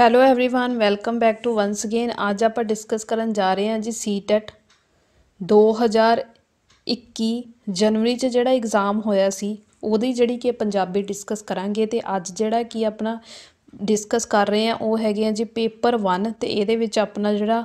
hello everyone welcome back to ਵਾਂਸ again ਅੱਜ ਆਪਾਂ ਡਿਸਕਸ ਕਰਨ ਜਾ ਰਹੇ ਹਾਂ ਜੀ ਸੀਟੈਟ 2021 ਜਨਵਰੀ 'ਚ ਜਿਹੜਾ ਐਗਜ਼ਾਮ ਹੋਇਆ ਸੀ ਉਹਦੀ ਜਿਹੜੀ ਕਿ ਪੰਜਾਬੀ ਡਿਸਕਸ ਕਰਾਂਗੇ ਤੇ ਅੱਜ ਜਿਹੜਾ ਕਿ ਆਪਣਾ ਡਿਸਕਸ ਕਰ ਰਹੇ ਆ ਉਹ ਹੈਗੇ ਆ ਜੀ ਪੇਪਰ 1 ਤੇ ਇਹਦੇ ਵਿੱਚ ਆਪਣਾ ਜਿਹੜਾ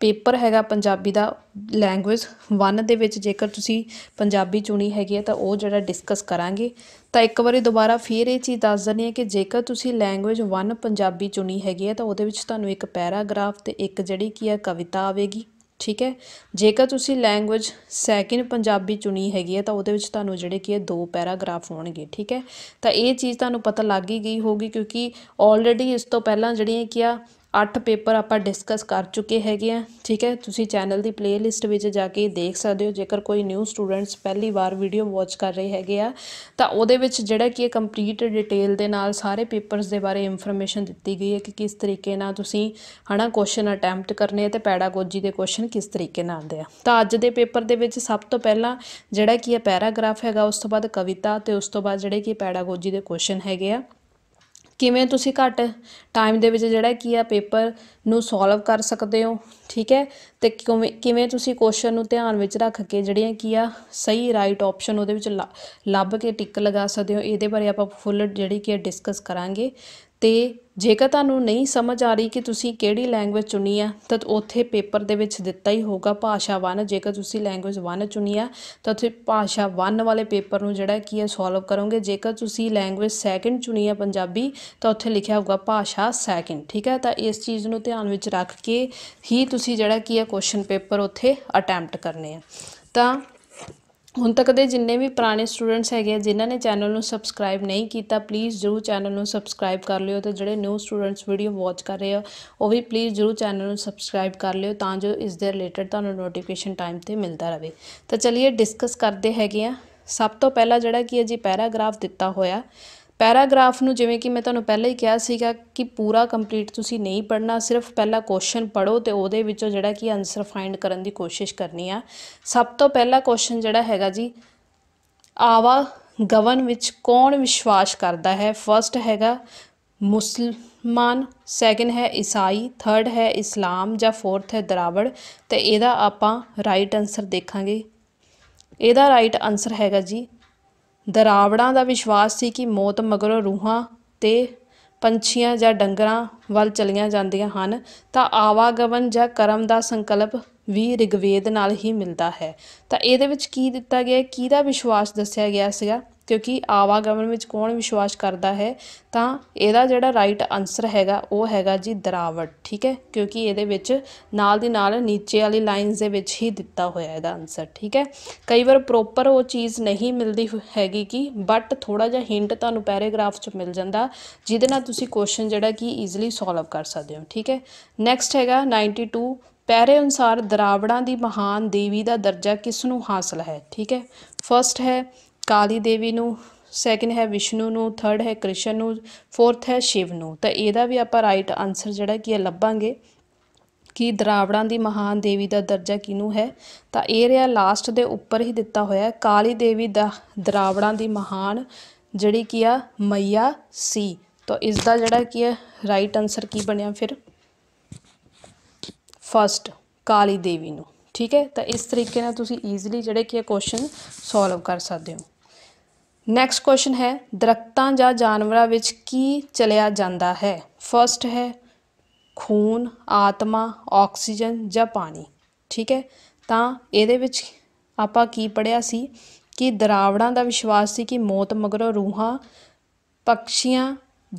ਪੇਪਰ ਹੈਗਾ ਪੰਜਾਬੀ ਦਾ ਲੈਂਗੁਏਜ 1 ਦੇ ਵਿੱਚ ਜੇਕਰ ਤੁਸੀਂ ਪੰਜਾਬੀ ਚੁਣੀ ਹੈਗੀ ਹੈ ਤਾਂ ਉਹ ਜਿਹੜਾ ਡਿਸਕਸ ਕਰਾਂਗੇ ਤਾਂ ਇੱਕ ਵਾਰੀ ਦੁਬਾਰਾ ਫੇਰ ਇਹ ਚੀਜ਼ ਦੱਸ ਦਨੀ ਹੈ ਕਿ ਜੇਕਰ ਤੁਸੀਂ ਲੈਂਗੁਏਜ 1 ਪੰਜਾਬੀ ਚੁਣੀ ਹੈਗੀ ਹੈ ਤਾਂ ਉਹਦੇ ਵਿੱਚ ਤੁਹਾਨੂੰ ਇੱਕ ਪੈਰਾਗ੍ਰਾਫ ਤੇ ਇੱਕ ਜਿਹੜੀ ਕੀ ਹੈ ਕਵਿਤਾ ਆਵੇਗੀ ਠੀਕ ਹੈ ਜੇਕਰ ਤੁਸੀਂ ਲੈਂਗੁਏਜ ਸੈਕਿੰਡ ਪੰਜਾਬੀ ਚੁਣੀ ਹੈਗੀ ਹੈ ਤਾਂ ਉਹਦੇ ਵਿੱਚ ਤੁਹਾਨੂੰ ਜਿਹੜੇ ਕੀ ਹੈ ਦੋ ਪੈਰਾਗ੍ਰਾਫ ਹੋਣਗੇ ਠੀਕ ਹੈ ਤਾਂ ਇਹ ਚੀਜ਼ ਤੁਹਾਨੂੰ ਪਤਾ ਲੱਗ ਹੀ ਗਈ ਹੋਗੀ ਕਿਉਂਕਿ ਆਲਰੇਡੀ ਇਸ ਤੋਂ ਪਹਿਲਾਂ ਜਿਹੜੀਆਂ ਕੀ ਆ ਅੱਠ ਪੇਪਰ ਆਪਾਂ ਡਿਸਕਸ ਕਰ ਚੁੱਕੇ ਹੈਗੇ ਆ ਠੀਕ ਹੈ ਤੁਸੀਂ ਚੈਨਲ ਦੀ ਪਲੇਲਿਸਟ ਵਿੱਚ ਜਾ ਕੇ ਦੇਖ ਸਕਦੇ ਹੋ ਜੇਕਰ ਕੋਈ ਨਿਊ ਸਟੂਡੈਂਟਸ ਪਹਿਲੀ ਵਾਰ ਵੀਡੀਓ ਵਾਚ ਕਰ ਰਹੇ ਹੈਗੇ ਆ ਤਾਂ ਉਹਦੇ ਵਿੱਚ ਜਿਹੜਾ ਕੀ ਹੈ ਕੰਪਲੀਟ ਡਿਟੇਲ ਦੇ ਨਾਲ ਸਾਰੇ ਪੇਪਰਸ ਦੇ ਬਾਰੇ ਇਨਫੋਰਮੇਸ਼ਨ ਦਿੱਤੀ ਗਈ ਹੈ ਕਿ ਕਿਸ ਤਰੀਕੇ ਨਾਲ ਤੁਸੀਂ ਹਨਾ ਕੁਐਸਚਨ ਅਟੈਂਪਟ ਕਰਨੇ ਤੇ ਪੈਡਾਗੋਜੀ ਦੇ ਕੁਐਸਚਨ ਕਿਸ ਤਰੀਕੇ ਨਾਲ ਆਉਂਦੇ ਆ ਤਾਂ ਅੱਜ ਦੇ ਪੇਪਰ ਦੇ ਵਿੱਚ ਸਭ ਤੋਂ ਪਹਿਲਾਂ ਜਿਹੜਾ ਕੀ ਹੈ ਪੈਰਾਗ੍ਰਾਫ ਹੈਗਾ ਉਸ ਤੋਂ ਬਾਅਦ ਕਵਿਤਾ ਤੇ ਉਸ ਤੋਂ ਬਾਅਦ ਜਿਹੜੇ ਕੀ ਪੈਡਾਗੋਜੀ ਦੇ ਕੁਐਸਚਨ ਹੈਗੇ ਆ ਕਿਵੇਂ ਤੁਸੀਂ ਘੱਟ ਟਾਈਮ ਦੇ ਵਿੱਚ ਜਿਹੜਾ ਕੀ ਆ ਪੇਪਰ ਨੂੰ ਸੋਲਵ ਕਰ ਸਕਦੇ ਹੋ ਠੀਕ ਹੈ ਤੇ ਕਿਵੇਂ ਤੁਸੀਂ ਕੁਐਸਚਨ ਨੂੰ ਧਿਆਨ ਵਿੱਚ ਰੱਖ ਕੇ ਜਿਹੜੀਆਂ ਕੀ ਆ ਸਹੀ ਰਾਈਟ ਆਪਸ਼ਨ ਉਹਦੇ ਵਿੱਚ ਲੱਭ ਕੇ ਟਿਕ ਲਗਾ ਸਕਦੇ ਹੋ ਇਹਦੇ ਬਾਰੇ ਆਪਾਂ ਫੁੱਲ ਜਿਹੜੀ ਕੀ ਡਿਸਕਸ ਕਰਾਂਗੇ ਤੇ ਜੇਕਰ ਤੁਹਾਨੂੰ ਨਹੀਂ ਸਮਝ ਆ ਰਹੀ ਕਿ ਤੁਸੀਂ ਕਿਹੜੀ ਲੈਂਗੁਏਜ ਚੁਣੀ ਆ ਤਾਂ ਉੱਥੇ ਪੇਪਰ ਦੇ ਵਿੱਚ ਦਿੱਤਾ ਹੀ ਹੋਗਾ ਭਾਸ਼ਾ 1 ਜੇਕਰ ਤੁਸੀਂ ਲੈਂਗੁਏਜ 1 ਚੁਣੀ ਆ ਤਾਂ ਉੱਥੇ ਭਾਸ਼ਾ 1 ਵਾਲੇ ਪੇਪਰ ਨੂੰ ਜਿਹੜਾ ਕੀ ਹੈ ਸੋਲਵ ਕਰੋਗੇ ਜੇਕਰ ਤੁਸੀਂ ਲੈਂਗੁਏਜ 2 ਚੁਣੀ ਆ ਪੰਜਾਬੀ ਤਾਂ ਉੱਥੇ ਲਿਖਿਆ ਹੋਊਗਾ ਭਾਸ਼ਾ 2 ਠੀਕ ਹੈ ਤਾਂ ਇਸ ਚੀਜ਼ ਨੂੰ ਧਿਆਨ ਵਿੱਚ ਰੱਖ ਕੇ ਹੀ ਤੁਸੀਂ ਜਿਹੜਾ ਕੀ ਹੈ ਕੁਐਸਚਨ ਪੇਪਰ ਉੱਥੇ ਅਟੈਂਪਟ ਕਰਨੇ ਆ ਤਾਂ ਹੁਣ ਤੱਕ ਦੇ ਜਿੰਨੇ ਵੀ ਪੁਰਾਣੇ ਸਟੂਡੈਂਟਸ ਹੈਗੇ ਆ ਜਿਨ੍ਹਾਂ ਨੇ ਚੈਨਲ ਨੂੰ ਸਬਸਕ੍ਰਾਈਬ ਨਹੀਂ ਕੀਤਾ ਪਲੀਜ਼ ਜਰੂਰ ਚੈਨਲ ਨੂੰ ਸਬਸਕ੍ਰਾਈਬ ਕਰ ਲਿਓ ਤੇ ਜਿਹੜੇ ਨਿਊ ਸਟੂਡੈਂਟਸ ਵੀਡੀਓ ਵਾਚ ਕਰ ਰਹੇ ਆ ਉਹ ਵੀ ਪਲੀਜ਼ ਜਰੂਰ ਚੈਨਲ ਨੂੰ ਸਬਸਕ੍ਰਾਈਬ ਕਰ ਲਿਓ ਤਾਂ ਜੋ ਇਸ ਦੇ ਰਿਲੇਟਡ ਤੁਹਾਨੂੰ ਨੋਟੀਫਿਕੇਸ਼ਨ ਟਾਈਮ ਤੇ ਮਿਲਦਾ ਰਹੇ ਤਾਂ ਚਲਿਏ ਡਿਸਕਸ ਕਰਦੇ ਹੈਗੇ ਆ ਸਭ ਤੋਂ ਪਹਿਲਾਂ ਜਿਹੜਾ ਕੀ ਹੈ ਜੀ ਪੈਰਾਗ੍ਰਾਫ ਦਿੱਤਾ ਹੋਇਆ ਪੈਰਾਗ੍ਰਾਫ ਨੂੰ ਜਿਵੇਂ ਕਿ ਮੈਂ ਤੁਹਾਨੂੰ ਪਹਿਲਾਂ ਹੀ ਕਿਹਾ ਸੀਗਾ ਕਿ ਪੂਰਾ ਕੰਪਲੀਟ ਤੁਸੀਂ ਨਹੀਂ ਪੜਨਾ ਸਿਰਫ ਪਹਿਲਾ ਕੁਐਸਚਨ ਪੜੋ ਤੇ ਉਹਦੇ ਵਿੱਚੋਂ ਜਿਹੜਾ ਕਿ ਆਨਸਰ ਫਾਈਂਡ ਕਰਨ ਦੀ ਕੋਸ਼ਿਸ਼ ਕਰਨੀ ਆ ਸਭ ਤੋਂ ਪਹਿਲਾ ਕੁਐਸਚਨ ਜਿਹੜਾ ਹੈਗਾ ਜੀ ਆਵਾ ਗਵਨ ਵਿੱਚ ਕੌਣ ਵਿਸ਼ਵਾਸ ਕਰਦਾ ਹੈ ਫਰਸਟ ਹੈਗਾ ਮੁਸਲਮਾਨ ਸੈਕਿੰਡ ਹੈ ਇਸਾਈ ਥਰਡ ਹੈ ਇਸਲਾਮ ਜਾਂ ਫੋਰਥ ਹੈ ਦਰਾਵੜ ਤੇ ਇਹਦਾ ਆਪਾਂ ਰਾਈਟ ਆਨਸਰ ਦੇਖਾਂਗੇ ਇਹਦਾ ਰਾਈਟ ਆਨਸਰ ਹੈਗਾ ਜੀ ਦਰਾਵੜਾਂ ਦਾ ਵਿਸ਼ਵਾਸ ਸੀ ਕਿ ਮੌਤ ਮਗਰੋਂ ਰੂਹਾਂ ਤੇ ਪੰਛੀਆਂ ਜਾਂ ਡੰਗਰਾਂ ਵੱਲ ਚਲੀਆਂ ਜਾਂਦੀਆਂ ਹਨ ਤਾਂ ਆਵਾਗਮਨ ਜਾਂ ਕਰਮ ਦਾ ਸੰਕਲਪ ਵੀ ਰਿਗਵੇਦ ਨਾਲ ਹੀ ਮਿਲਦਾ ਹੈ ਤਾਂ ਇਹਦੇ ਵਿੱਚ ਕੀ ਦਿੱਤਾ ਗਿਆ ਕਿਹਦਾ ਵਿਸ਼ਵਾਸ ਦੱਸਿਆ ਗਿਆ ਸੀਗਾ ਕਿਉਂਕਿ ਆਵਾਗਮਨ ਵਿੱਚ ਕੌਣ ਵਿਸ਼ਵਾਸ ਕਰਦਾ ਹੈ ਤਾਂ ਇਹਦਾ ਜਿਹੜਾ ਰਾਈਟ ਆਨਸਰ ਹੈਗਾ ਉਹ ਹੈਗਾ ਜੀ ਦਰਾਵੜ ਠੀਕ ਹੈ ਕਿਉਂਕਿ ਇਹਦੇ ਵਿੱਚ ਨਾਲ ਦੀ ਨਾਲ ਨੀਚੇ ਵਾਲੀ ਲਾਈਨਸ ਦੇ ਵਿੱਚ ਹੀ ਦਿੱਤਾ ਹੋਇਆ ਇਹਦਾ ਆਨਸਰ ਠੀਕ ਹੈ ਕਈ ਵਾਰ ਪ੍ਰੋਪਰ ਉਹ ਚੀਜ਼ ਨਹੀਂ ਮਿਲਦੀ ਹੈਗੀ ਕਿ ਬਟ ਥੋੜਾ ਜਿਹਾ ਹਿੰਟ ਤੁਹਾਨੂੰ ਪੈਰਾਗ੍ਰਾਫ 'ਚ ਮਿਲ ਜਾਂਦਾ ਜਿਹਦੇ ਨਾਲ ਤੁਸੀਂ ਕੁਐਸਚਨ ਜਿਹੜਾ ਕਿ ਈਜ਼ੀਲੀ ਸੋਲਵ ਕਰ ਸਕਦੇ ਹੋ ਠੀਕ ਹੈ ਨੈਕਸਟ ਹੈਗਾ 92 ਪੈਰੇ ਅਨੁਸਾਰ ਦਰਾਵੜਾਂ ਦੀ ਮਹਾਨ ਦੇਵੀ ਦਾ ਦਰਜਾ ਕਿਸ ਨੂੰ ਹਾਸਲ ਹੈ ਠੀਕ ਹੈ ਫਰਸਟ ਹੈ ਕਾਲੀ ਦੇਵੀ ਨੂੰ ਸੈਕਿੰਡ ਹੈ ਵਿਸ਼ਨੂੰ ਨੂੰ ਥਰਡ ਹੈ ਕ੍ਰਿਸ਼ਨ ਨੂੰ ਫੋਰਥ ਹੈ ਸ਼ਿਵ ਨੂੰ ਤਾਂ ਇਹਦਾ ਵੀ ਆਪਾਂ ਰਾਈਟ ਆਨਸਰ ਜਿਹੜਾ ਕੀ ਹੈ ਲੱਭਾਂਗੇ ਕਿ ਦਰਾਵੜਾਂ ਦੀ ਮਹਾਨ ਦੇਵੀ ਦਾ ਦਰਜਾ ਕਿਨੂੰ ਹੈ ਤਾਂ ਇਹ ਰਿਹਾ ਲਾਸਟ ਦੇ ਉੱਪਰ ਹੀ ਦਿੱਤਾ ਹੋਇਆ ਕਾਲੀ ਦੇਵੀ ਦਾ ਦਰਾਵੜਾਂ ਦੀ ਮਹਾਨ ਜਿਹੜੀ ਕੀ ਆ ਮਈਆ ਸੀ ਤਾਂ ਇਸ ਦਾ ਜਿਹੜਾ ਕੀ ਹੈ ਰਾਈਟ ਆਨਸਰ ਕੀ ਬਣਿਆ ਫਿਰ ਫਸਟ ਕਾਲੀ ਦੇਵੀ ਨੂੰ ਠੀਕ ਹੈ ਤਾਂ ਇਸ ਤਰੀਕੇ ਨਾਲ ਤੁਸੀਂ ਈਜ਼ੀਲੀ ਜਿਹੜੇ ਕੀ ਹੈ ਕੁਐਸਚਨ ਸੋਲਵ ਕਰ ਸਕਦੇ ਹੋ ਨੈਕਸਟ ਕੁਐਸਚਨ ਹੈ ਦਰਖਤਾਂ ਜਾਂ ਜਾਨਵਰਾਂ ਵਿੱਚ ਕੀ ਚਲਿਆ ਜਾਂਦਾ ਹੈ ਫਰਸਟ ਹੈ ਖੂਨ ਆਤਮਾ ਆਕਸੀਜਨ ਜਾਂ ਪਾਣੀ ਠੀਕ ਹੈ ਤਾਂ ਇਹਦੇ ਵਿੱਚ ਆਪਾਂ ਕੀ ਪੜਿਆ ਸੀ ਕਿ ਦਰਾਵੜਾਂ ਦਾ ਵਿਸ਼ਵਾਸ ਸੀ ਕਿ ਮੌਤ ਮਗਰੋਂ ਰੂਹਾਂ ਪੰਛੀਆਂ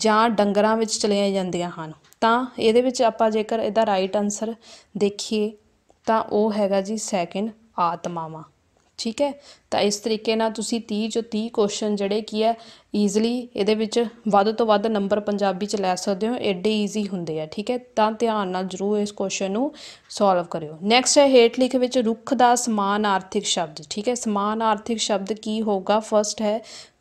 ਜਾਂ ਡੰਗਰਾਂ ਵਿੱਚ ਚਲੀਆਂ ਜਾਂਦੀਆਂ ਹਨ ਤਾਂ ਇਹਦੇ ਵਿੱਚ ਆਪਾਂ ਜੇਕਰ ਇਹਦਾ ਰਾਈਟ ਆਨਸਰ ਦੇਖੀਏ ਤਾਂ ਉਹ ਹੈਗਾ ਜੀ ਸੈਕਿੰਡ ਆਤਮਾਵਾਂ ਠੀਕ ਹੈ ਤਾਂ ਇਸ ਤਰੀਕੇ ਨਾਲ ਤੁਸੀਂ 30 ਜੋ 30 ਕੁਐਸਚਨ ਜਿਹੜੇ ਕੀ ਹੈ ਈਜ਼ੀਲੀ ਇਹਦੇ ਵਿੱਚ ਵੱਧ ਤੋਂ ਵੱਧ ਨੰਬਰ ਪੰਜਾਬੀ ਚ ਲੈ ਸਕਦੇ ਹੋ ਐਡੇ ਈਜ਼ੀ ਹੁੰਦੇ ਆ ਠੀਕ ਹੈ ਤਾਂ ਧਿਆਨ ਨਾਲ ਜਰੂਰ ਇਸ ਕੁਐਸਚਨ ਨੂੰ ਸੋਲਵ ਕਰਿਓ ਨੈਕਸਟ ਹੈ ਹੇਠ ਲਿਖ ਵਿੱਚ ਰੁੱਖ ਦਾ ਸਮਾਨ ਆਰਥਿਕ ਸ਼ਬਦ ਠੀਕ ਹੈ ਸਮਾਨ ਆਰਥਿਕ ਸ਼ਬਦ ਕੀ ਹੋਗਾ ਫਰਸਟ ਹੈ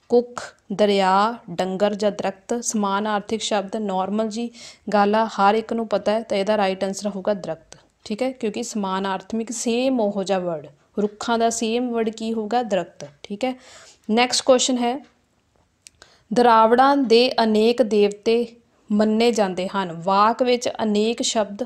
ਕੁੱਖ ਦਰਿਆ ਡੰਗਰ ਜਾਂ ਦਰਖਤ ਸਮਾਨ ਆਰਥਿਕ ਸ਼ਬਦ ਨਾਰਮਲ ਜੀ ਗਾਲਾ ਹਰ ਇੱਕ ਨੂੰ ਪਤਾ ਹੈ ਤਾਂ ਇਹਦਾ ਰਾਈਟ ਆਨਸਰ ਹੋਊਗਾ ਦਰਖਤ ਠੀਕ ਹੈ ਕਿਉਂਕਿ ਸਮਾਨ ਆਰਥਮਿਕ ਸੇਮ ਉਹ ਜਿਹਾ ਵਰਡ ਰੁੱਖਾਂ ਦਾ ਸੇਮ ਵਰਡ ਕੀ ਹੋਊਗਾ ਦਰਖਤ ਠੀਕ ਹੈ ਨੈਕਸਟ ਕੁਐਸਚਨ ਹੈ ਦਰਾਵੜਾਂ ਦੇ ਅਨੇਕ ਦੇਵਤੇ ਮੰਨੇ ਜਾਂਦੇ ਹਨ ਵਾਕ ਵਿੱਚ ਅਨੇਕ ਸ਼ਬਦ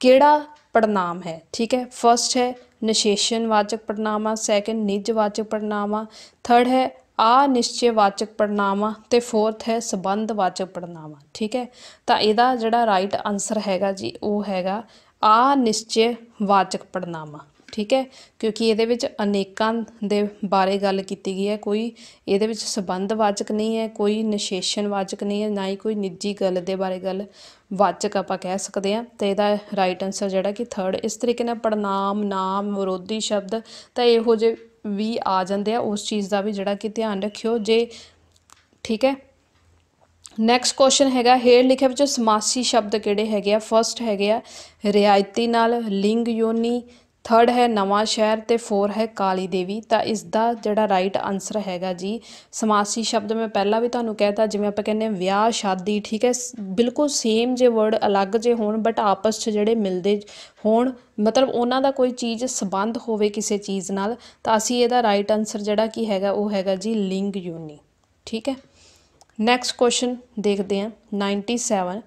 ਕਿਹੜਾ ਪੜਨਾਮ ਹੈ ਠੀਕ ਹੈ ਫਰਸਟ ਹੈ ਨਿਸ਼ੇਸ਼ਨ ਵਾਚਕ ਪੜਨਾਮਾ ਸੈਕੰਡ ਨਿਜ ਵਾਚਕ ਪੜਨਾਮਾ ਥਰਡ ਹੈ ਆ ਨਿਸ਼ਚੇਵਾਚਕ ਵਾਚਕ ਪੜਨਾਮਾ ਤੇ ਫੋਰਥ ਹੈ ਸਬੰਧ ਵਾਚਕ ਪੜਨਾਮਾ ਠੀਕ ਹੈ ਤਾਂ ਇਹਦਾ ਜਿਹੜਾ ਰਾਈਟ ਆਨਸਰ ਹੈਗਾ ਜੀ ਉਹ ਹੈਗਾ ਆ ਨਿਸ਼ਚੇਵਾਚਕ ਵਾਚਕ ਪੜਨਾਮਾ ਠੀਕ ਹੈ ਕਿਉਂਕਿ ਇਹਦੇ ਵਿੱਚ ਅਨੇਕਾਂ ਦੇ ਬਾਰੇ ਗੱਲ ਕੀਤੀ ਗਈ ਹੈ ਕੋਈ ਇਹਦੇ ਵਿੱਚ ਸਬੰਧ ਵਾਚਕ ਨਹੀਂ ਹੈ ਕੋਈ ਨਿਸ਼ੇਸ਼ਣ ਵਾਚਕ ਨਹੀਂ ਹੈ ਨਾ ਹੀ ਕੋਈ ਨਿੱਜੀ ਗੱਲ ਦੇ ਬਾਰੇ ਗੱਲ ਵਾਚਕ ਆਪਾਂ ਕਹਿ ਸਕਦੇ ਹਾਂ ਤੇ ਇਹਦਾ ਰਾਈਟ ਆਨਸਰ ਜਿਹੜਾ ਕਿ ਥਰਡ ਇਸ ਤਰੀਕੇ ਨਾਲ ਪੜਨਾਮ ਨਾਮ ਵਿਰੋਧੀ ਸ਼ਬਦ ਤਾਂ ਇਹੋ ਜੇ ਵੀ ਆ ਜਾਂਦੇ ਆ ਉਸ ਚੀਜ਼ ਦਾ ਵੀ ਜਿਹੜਾ ਕਿ ਧਿਆਨ ਰੱਖਿਓ ਜੇ ਠੀਕ ਹੈ ਨੈਕਸਟ ਕੁਐਸਚਨ ਹੈਗਾ ਹੇਰ ਲਿਖਿਆ ਵਿੱਚ ਸਮਾਸੀ ਸ਼ਬਦ ਕਿਹੜੇ ਹੈਗੇ ਆ ਫਰਸਟ ਹੈਗੇ ਆ ਰਿਆਇਤੀ ਨਾਲ ਲਿੰਗ ਯੋਨੀ ਥਰਡ ਹੈ ਨਵਾਂ ਸ਼ਹਿਰ ਤੇ ਫੋਰ ਹੈ ਕਾਲੀ ਦੇਵੀ ਤਾਂ ਇਸ ਦਾ ਜਿਹੜਾ ਰਾਈਟ ਆਨਸਰ ਹੈਗਾ ਜੀ ਸਮਾਸੀ ਸ਼ਬਦ ਮੈਂ ਪਹਿਲਾਂ ਵੀ ਤੁਹਾਨੂੰ ਕਹਿਤਾ ਜਿਵੇਂ ਆਪਾਂ ਕਹਿੰਦੇ ਆ ਵਿਆਹ ਸ਼ਾਦੀ ਠੀਕ ਹੈ ਬਿਲਕੁਲ ਸੇਮ ਜੇ ਵਰਡ ਅਲੱਗ ਜੇ ਹੋਣ ਬਟ ਆਪਸ 'ਚ ਜਿਹੜੇ ਮਿਲਦੇ ਹੋਣ ਮਤਲਬ ਉਹਨਾਂ ਦਾ ਕੋਈ ਚੀਜ਼ ਸੰਬੰਧ ਹੋਵੇ ਕਿਸੇ ਚੀਜ਼ ਨਾਲ ਤਾਂ ਅਸੀਂ ਇਹਦਾ ਰਾਈਟ ਆਨਸਰ ਜਿਹੜਾ ਕੀ ਹੈਗਾ ਉਹ ਹੈਗਾ ਜੀ ਲਿੰਗ ਯੂਨੀ ਠੀਕ ਹੈ ਨੈਕਸਟ ਕੁਐਸਚਨ ਦੇਖਦੇ ਹਾਂ 97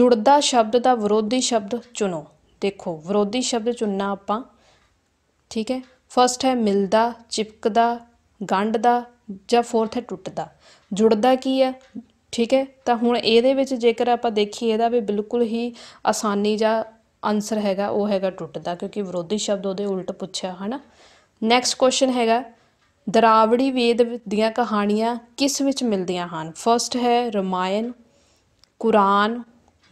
ਜੁੜਦਾ ਸ਼ਬਦ ਦਾ ਵਿਰੋਧੀ ਸ਼ਬਦ ਚੁਣੋ ਦੇਖੋ ਵਿਰੋਧੀ ਸ਼ਬਦ ਚੁਣਨਾ ਆਪਾਂ ਠੀਕ ਹੈ ਫਸਟ ਹੈ ਮਿਲਦਾ ਚਿਪਕਦਾ ਗੰਢਦਾ ਜਾਂ ਫੋਰਥ ਹੈ ਟੁੱਟਦਾ ਜੁੜਦਾ ਕੀ ਹੈ ਠੀਕ ਹੈ ਤਾਂ ਹੁਣ ਇਹਦੇ ਵਿੱਚ ਜੇਕਰ ਆਪਾਂ ਦੇਖੀਏ ਇਹਦਾ ਵੀ ਬਿਲਕੁਲ ਹੀ ਆਸਾਨੀ ਜਾਂ ਆਨਸਰ ਹੈਗਾ ਉਹ ਹੈਗਾ ਟੁੱਟਦਾ ਕਿਉਂਕਿ ਵਿਰੋਧੀ ਸ਼ਬਦ ਉਹਦੇ ਉਲਟ ਪੁੱਛਿਆ ਹਨਾ ਨੈਕਸਟ ਕੁਐਸਚਨ ਹੈਗਾ ਦਰਾਵੜੀ ਵੇਦ ਦੀਆਂ ਕਹਾਣੀਆਂ ਕਿਸ ਵਿੱਚ ਮਿਲਦੀਆਂ ਹਨ ਫਰਸਟ ਹੈ ਰਮਾਇਣ ਕੁਰਾਨ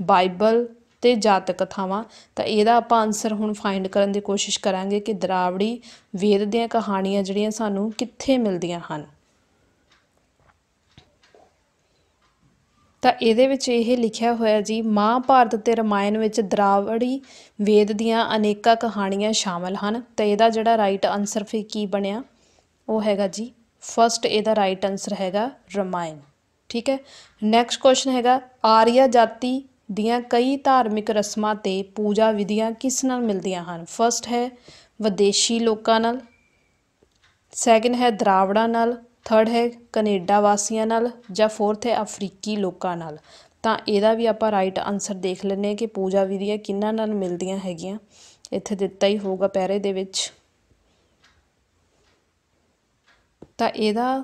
ਬਾਈਬਲ ਤੇ ਜਾਤਕ ਕਥਾਵਾਂ ਤਾਂ ਇਹਦਾ ਆਪਾਂ ਆਨਸਰ ਹੁਣ ਫਾਈਂਡ ਕਰਨ ਦੀ ਕੋਸ਼ਿਸ਼ ਕਰਾਂਗੇ ਕਿ ਦਰਾਵੜੀ ਵੇਦ ਦੀਆਂ ਕਹਾਣੀਆਂ ਜਿਹੜੀਆਂ ਸਾਨੂੰ ਕਿੱਥੇ ਮਿਲਦੀਆਂ ਹਨ ਤਾਂ ਇਹਦੇ ਵਿੱਚ ਇਹ ਲਿਖਿਆ ਹੋਇਆ ਜੀ ਮਹਾਭਾਰਤ ਤੇ ਰਮਾਇਣ ਵਿੱਚ ਦਰਾਵੜੀ ਵੇਦ ਦੀਆਂ ਅਨੇਕਾਂ ਕਹਾਣੀਆਂ ਸ਼ਾਮਲ ਹਨ ਤਾਂ ਇਹਦਾ ਜਿਹੜਾ ਰਾਈਟ ਆਨਸਰ ਫੇ ਕੀ ਬਣਿਆ ਉਹ ਹੈਗਾ ਜੀ ਫਸਟ ਇਹਦਾ ਰਾਈਟ ਆਨਸਰ ਹੈਗਾ ਰਮਾਇਣ ਠੀਕ ਹੈ ਨੈਕਸਟ ਕੁਐਸਚਨ ਹੈਗਾ ਆਰੀਆ ਜਾਤੀ ਦੀਆਂ ਕਈ ਧਾਰਮਿਕ ਰਸਮਾਂ ਤੇ ਪੂਜਾ ਵਿਧੀਆਂ ਕਿਸ ਨਾਲ ਮਿਲਦੀਆਂ ਹਨ ਫਰਸਟ ਹੈ ਵਿਦੇਸ਼ੀ ਲੋਕਾਂ ਨਾਲ ਸੈਕਿੰਡ ਹੈ ਦਰਾਵੜਾਂ ਨਾਲ ਥਰਡ ਹੈ ਕੈਨੇਡਾ ਵਾਸੀਆਂ ਨਾਲ ਜਾਂ ਫੋਰਥ ਹੈ ਅਫਰੀਕੀ ਲੋਕਾਂ ਨਾਲ ਤਾਂ ਇਹਦਾ ਵੀ ਆਪਾਂ ਰਾਈਟ ਆਨਸਰ ਦੇਖ ਲੈਨੇ ਕਿ ਪੂਜਾ ਵਿਧੀਆਂ ਕਿੰਨਾਂ ਨਾਲ ਮਿਲਦੀਆਂ ਹੈਗੀਆਂ ਇੱਥੇ ਦਿੱਤਾ ਹੀ ਹੋਊਗਾ ਪੈਰੇ ਦੇ ਵਿੱਚ ਤਾਂ ਇਹਦਾ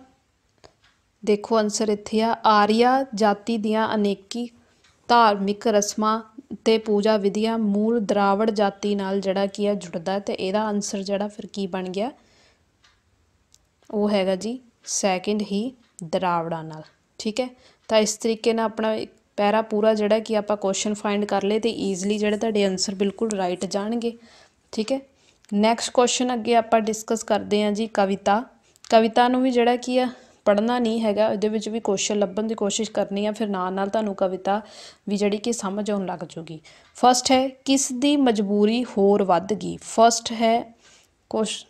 ਦੇਖੋ ਆਨਸਰ ਇੱਥੇ ਆ ਆਰੀਆ ਜਾਤੀ ਦੀਆਂ ਅਨੇਕੀ ਧਾਰਮਿਕ ਰਸਮਾਂ ਤੇ ਪੂਜਾ ਵਿਧੀਆਂ ਮੂਲ ਦਰਾਵੜ ਜਾਤੀ ਨਾਲ ਜਿਹੜਾ ਕੀ ਆ ਜੁੜਦਾ ਤੇ ਇਹਦਾ ਆਨਸਰ ਜਿਹੜਾ ਫਿਰ ਕੀ ਬਣ ਗਿਆ ਉਹ ਹੈਗਾ ਜੀ ਸੈਕਿੰਡ ਹੀ ਦਰਾਵੜਾ ਨਾਲ ਠੀਕ ਹੈ ਤਾਂ ਇਸ ਤਰੀਕੇ ਨਾਲ ਆਪਣਾ ਪੈਰਾ ਪੂਰਾ ਜਿਹੜਾ ਕਿ ਆਪਾਂ ਕੁਐਸਚਨ ਫਾਈਂਡ ਕਰ ਲਏ ਤੇ ਈਜ਼ੀਲੀ ਜਿਹੜੇ ਤੁਹਾਡੇ ਆਨਸਰ ਬਿਲਕੁਲ ਰਾਈਟ ਜਾਣਗੇ ਠੀਕ ਹੈ ਨੈਕਸਟ ਕੁਐਸਚਨ ਅੱਗੇ ਆਪਾਂ ਡਿਸਕਸ ਕਰਦੇ ਹਾਂ ਜੀ ਕਵਿਤਾ ਕਵਿਤਾ ਨੂੰ ਵੀ ਜਿਹੜਾ ਕੀ ਆ ਪੜਨਾ ਨਹੀਂ ਹੈਗਾ ਉਹਦੇ ਵਿੱਚ ਵੀ ਕੋਸ਼ਿਸ਼ ਲੱਭਣ ਦੀ ਕੋਸ਼ਿਸ਼ ਕਰਨੀ ਆ ਫਿਰ ਨਾਲ ਨਾਲ ਤੁਹਾਨੂੰ ਕਵਿਤਾ ਵੀ ਜਿਹੜੀ ਕਿ ਸਮਝ ਆਉਣ ਲੱਗ ਜੂਗੀ ਫਸਟ ਹੈ ਕਿਸ ਦੀ ਮਜਬੂਰੀ ਹੋਰ ਵੱਧ ਗਈ ਫਸਟ ਹੈ ਕੁਸ਼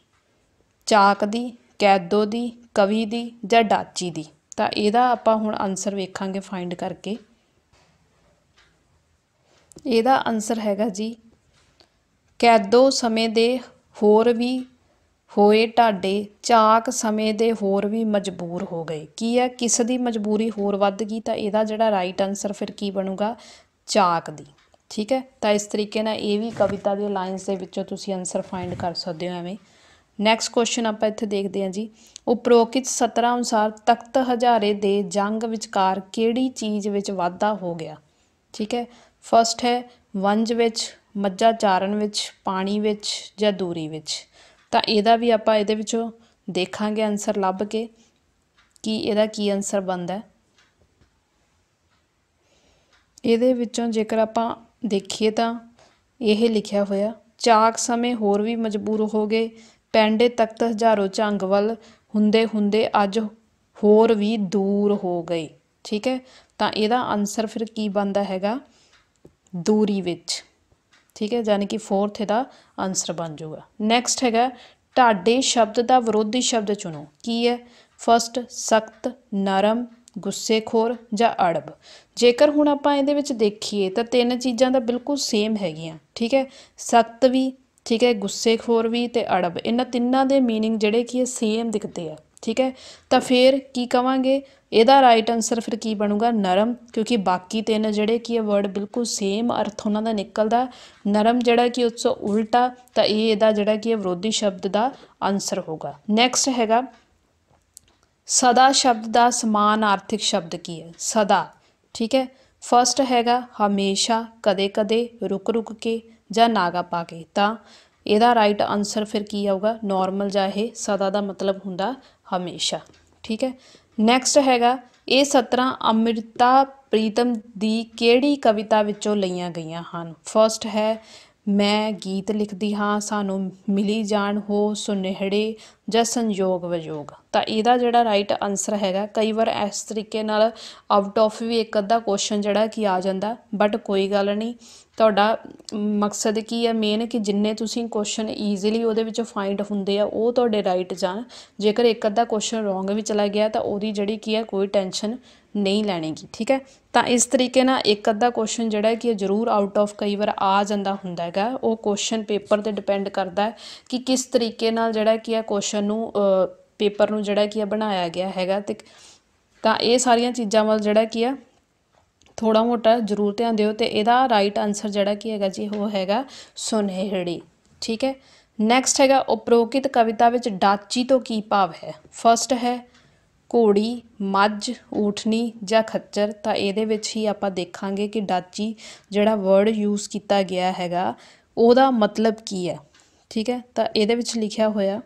ਚਾਕ ਦੀ ਕੈਦੋ ਦੀ ਕਵੀ ਦੀ ਜਾਂ ਡਾਚੀ ਦੀ ਤਾਂ ਇਹਦਾ ਆਪਾਂ ਹੁਣ ਆਨਸਰ ਵੇਖਾਂਗੇ ਫਾਈਂਡ ਕਰਕੇ ਇਹਦਾ ਆਨਸਰ ਹੈਗਾ ਜੀ ਕੈਦੋ ਸਮੇਂ ਦੇ ਹੋਰ ਵੀ ਹੋਏ ਢਾਡੇ ਚਾਕ ਸਮੇਂ ਦੇ ਹੋਰ ਵੀ ਮਜਬੂਰ ਹੋ ਗਏ ਕੀ ਹੈ ਕਿਸ ਦੀ ਮਜਬੂਰੀ ਹੋਰ ਵੱਧ ਗਈ ਤਾਂ ਇਹਦਾ ਜਿਹੜਾ ਰਾਈਟ ਆਨਸਰ ਫਿਰ ਕੀ ਬਣੂਗਾ ਚਾਕ ਦੀ ਠੀਕ ਹੈ ਤਾਂ ਇਸ ਤਰੀਕੇ ਨਾਲ ਇਹ ਵੀ ਕਵਿਤਾ ਦੇ ਲਾਈਨਸ ਦੇ ਵਿੱਚੋਂ ਤੁਸੀਂ ਆਨਸਰ ਫਾਈਂਡ ਕਰ ਸਕਦੇ ਹੋ ਐਵੇਂ ਨੈਕਸਟ ਕੁਐਸਚਨ ਆਪਾਂ ਇੱਥੇ ਦੇਖਦੇ ਹਾਂ ਜੀ ਉਪਰੋਕਿਤ 17 ਅਨੁਸਾਰ ਤਖਤ ਹਜ਼ਾਰੇ ਦੇ ਜੰਗ ਵਿਚਕਾਰ ਕਿਹੜੀ ਚੀਜ਼ ਵਿੱਚ ਵਾਧਾ ਹੋ ਗਿਆ ਠੀਕ ਹੈ ਫਰਸਟ ਹੈ ਵੰਜ ਵਿੱਚ ਮੱਝਾ ਚਾਰਨ ਵਿੱਚ ਪਾਣੀ ਵਿੱਚ ਜਾਂ ਦੂਰੀ ਵਿੱਚ ਤਾਂ ਇਹਦਾ ਵੀ ਆਪਾਂ ਇਹਦੇ ਵਿੱਚੋਂ ਦੇਖਾਂਗੇ ਆਨਸਰ ਲੱਭ ਕੇ ਕਿ ਇਹਦਾ ਕੀ ਆਨਸਰ ਬਣਦਾ ਇਹਦੇ ਵਿੱਚੋਂ ਜੇਕਰ ਆਪਾਂ ਦੇਖੀਏ ਤਾਂ ਇਹ ਲਿਖਿਆ ਹੋਇਆ ਚਾਕ ਸਮੇਂ ਹੋਰ ਵੀ ਮਜਬੂਰ ਹੋ ਗਏ ਪੈਂਡੇ ਤਖਤ ਹਜ਼ਾਰੋਂ ਝੰਗ ਵੱਲ ਹੁੰਦੇ ਹੁੰਦੇ ਅੱਜ ਹੋਰ ਵੀ ਦੂਰ ਹੋ ਗਏ ਠੀਕ ਹੈ ਤਾਂ ਇਹਦਾ ਆਨਸਰ ਫਿਰ ਕੀ ਬਣਦਾ ਹੈਗਾ ਦੂਰੀ ਵਿੱਚ ਠੀਕ ਹੈ ਯਾਨੀ ਕਿ 4th ਇਹਦਾ ਆਨਸਰ ਬਣ ਜਾਊਗਾ ਨੈਕਸਟ ਹੈਗਾ ਢਾਡੇ ਸ਼ਬਦ ਦਾ ਵਿਰੋਧੀ ਸ਼ਬਦ ਚੁਣੋ ਕੀ ਹੈ ਫਸਟ ਸਖਤ ਨਰਮ ਗੁੱਸੇਖੋਰ ਜਾਂ ਅੜਬ ਜੇਕਰ ਹੁਣ ਆਪਾਂ ਇਹਦੇ ਵਿੱਚ ਦੇਖੀਏ ਤਾਂ ਤਿੰਨ ਚੀਜ਼ਾਂ ਦਾ ਬਿਲਕੁਲ ਸੇਮ ਹੈਗੀਆਂ ਠੀਕ ਹੈ ਸਖਤ ਵੀ ਠੀਕ ਹੈ ਗੁੱਸੇਖੋਰ ਵੀ ਤੇ ਅੜਬ ਇਹਨਾਂ ਤਿੰਨਾਂ ਦੇ ਮੀਨਿੰਗ ਜਿਹੜੇ ਕੀ ਹੈ ਸੇਮ ਦਿਖਦੇ ਆ ਠੀਕ ਹੈ ਤਾਂ ਫੇਰ ਕੀ ਕਵਾਂਗੇ ਇਹਦਾ ਰਾਈਟ ਆਨਸਰ ਫਿਰ ਕੀ ਬਣੂਗਾ ਨਰਮ ਕਿਉਂਕਿ ਬਾਕੀ ਤਿੰਨ ਜਿਹੜੇ ਕੀ ਇਹ ਵਰਡ ਬਿਲਕੁਲ ਸੇਮ ਅਰਥ ਉਹਨਾਂ ਦਾ ਨਿਕਲਦਾ ਨਰਮ ਜਿਹੜਾ ਕਿ ਉਸ ਤੋਂ ਉਲਟਾ ਤਾਂ ਇਹ ਇਹਦਾ ਜਿਹੜਾ ਕੀ ਇਹ ਵਿਰੋਧੀ ਸ਼ਬਦ ਦਾ ਆਨਸਰ ਹੋਗਾ ਨੈਕਸਟ ਹੈਗਾ ਸਦਾ ਸ਼ਬਦ ਦਾ ਸਮਾਨ ਆਰਥਿਕ ਸ਼ਬਦ ਕੀ ਹੈ ਸਦਾ ਠੀਕ ਹੈ ਫਰਸਟ ਹੈਗਾ ਹਮੇਸ਼ਾ ਕਦੇ-ਕਦੇ ਰੁਕ-ਰੁਕ ਕੇ ਜਾਂ ਨਾਗਾ ਪਾ ਕੇ ਤਾਂ ਇਹਦਾ ਰਾਈਟ ਆਨਸਰ ਫਿਰ ਕੀ ਆਊਗਾ ਨਾਰਮਲ ਜਾਂ ਇਹ ਸਦਾ ਦਾ ਮਤਲਬ ਹੁੰਦਾ ਹਮੇਸ਼ਾ ਠੀਕ ਹੈ ਨੈਕਸਟ ਹੈਗਾ ਇਹ 17 ਅਮ੍ਰਿਤਾ ਪ੍ਰੀਤਮ ਦੀ ਕਿਹੜੀ ਕਵਿਤਾ ਵਿੱਚੋਂ ਲਈਆਂ ਗਈਆਂ ਹਨ ਫਰਸਟ ਹੈ ਮੈਂ ਗੀਤ ਲਿਖਦੀ ਹਾਂ ਸਾਨੂੰ ਮਿਲੀ ਜਾਣ ਹੋ ਸੁਨਹਿੜੇ ਜਾਂ ਸੰਯੋਗ ਵਿਯੋਗ ਤਾਂ ਇਹਦਾ ਜਿਹੜਾ ਰਾਈਟ ਆਨਸਰ ਹੈਗਾ ਕਈ ਵਾਰ ਇਸ ਤਰੀਕੇ ਨਾਲ ਆਊਟ ਆਫ ਵੀ ਇੱਕ ਅੱਧਾ ਕੁਐਸਚਨ ਜਿਹੜਾ ਕੀ ਆ ਜਾਂਦਾ ਬਟ ਕੋਈ ਗੱਲ ਨਹੀਂ ਤੁਹਾਡਾ ਮਕਸਦ ਕੀ ਹੈ ਮੇਨ ਕਿ ਜਿੰਨੇ ਤੁਸੀਂ ਕੁਐਸਚਨ ਈਜ਼ੀਲੀ ਉਹਦੇ ਵਿੱਚ ਫਾਈਂਡ ਹੁੰਦੇ ਆ ਉਹ ਤੁਹਾਡੇ ਰਾਈਟ ਜਾਣ ਜੇਕਰ ਇੱਕ ਅੱਧਾ ਕੁਐਸਚਨ ਰੋਂਗ ਵੀ ਚਲਾ ਗਿਆ ਤਾਂ ਉਹਦੀ ਜਿਹੜੀ ਕੀ ਹੈ ਕੋਈ ਟੈਨਸ਼ਨ ਨਹੀਂ ਲੈਣੀਗੀ ਠੀਕ ਹੈ ਤਾਂ ਇਸ ਤਰੀਕੇ ਨਾਲ ਇੱਕ ਅੱਧਾ ਕੁਐਸਚਨ ਜਿਹੜਾ ਕਿ ਜ਼ਰੂਰ ਆਊਟ ਆਫ ਕਈ ਵਾਰ ਆ ਜਾਂਦਾ ਹੁੰਦਾ ਹੈਗਾ ਉਹ ਕੁਐਸਚਨ ਪੇਪਰ ਤੇ ਡਿਪੈਂਡ ਕਰਦਾ ਹੈ ਕਿ ਕਿਸ ਤਰੀਕੇ ਨਾਲ ਜਿਹੜਾ ਕੀ ਹੈ ਕੁਐਸਚਨ ਕਨੈਕਸ਼ਨ ਨੂੰ ਪੇਪਰ ਨੂੰ ਜਿਹੜਾ ਕੀ ਆ ਬਣਾਇਆ ਗਿਆ ਹੈਗਾ ਤੇ ਤਾਂ ਇਹ ਸਾਰੀਆਂ ਚੀਜ਼ਾਂ ਵੱਲ ਜਿਹੜਾ ਕੀ ਆ ਥੋੜਾ ਮੋਟਾ ਜ਼ਰੂਰ ਧਿਆਨ ਦਿਓ ਤੇ ਇਹਦਾ ਰਾਈਟ ਆਨਸਰ ਜਿਹੜਾ ਕੀ ਹੈਗਾ ਜੀ ਉਹ ਹੈਗਾ ਸੁਨਹਿੜੀ ਠੀਕ ਹੈ ਨੈਕਸਟ ਹੈਗਾ ਉਪਰੋਕਿਤ ਕਵਿਤਾ ਵਿੱਚ ਡਾਚੀ ਤੋਂ ਕੀ ਭਾਵ ਹੈ ਫਰਸਟ ਹੈ ਘੋੜੀ ਮੱਝ ਊਠਨੀ ਜਾਂ ਖੱਚਰ ਤਾਂ ਇਹਦੇ ਵਿੱਚ ਹੀ ਆਪਾਂ ਦੇਖਾਂਗੇ ਕਿ ਡਾਚੀ ਜਿਹੜਾ ਵਰਡ ਯੂਜ਼ ਕੀਤਾ ਗਿਆ ਹੈਗਾ ਉਹਦਾ ਮਤਲਬ ਕੀ ਹੈ ਠੀਕ ਹੈ ਤਾਂ ਇਹਦੇ ਵਿੱਚ ਲਿਖਿਆ ਹੋਇਆ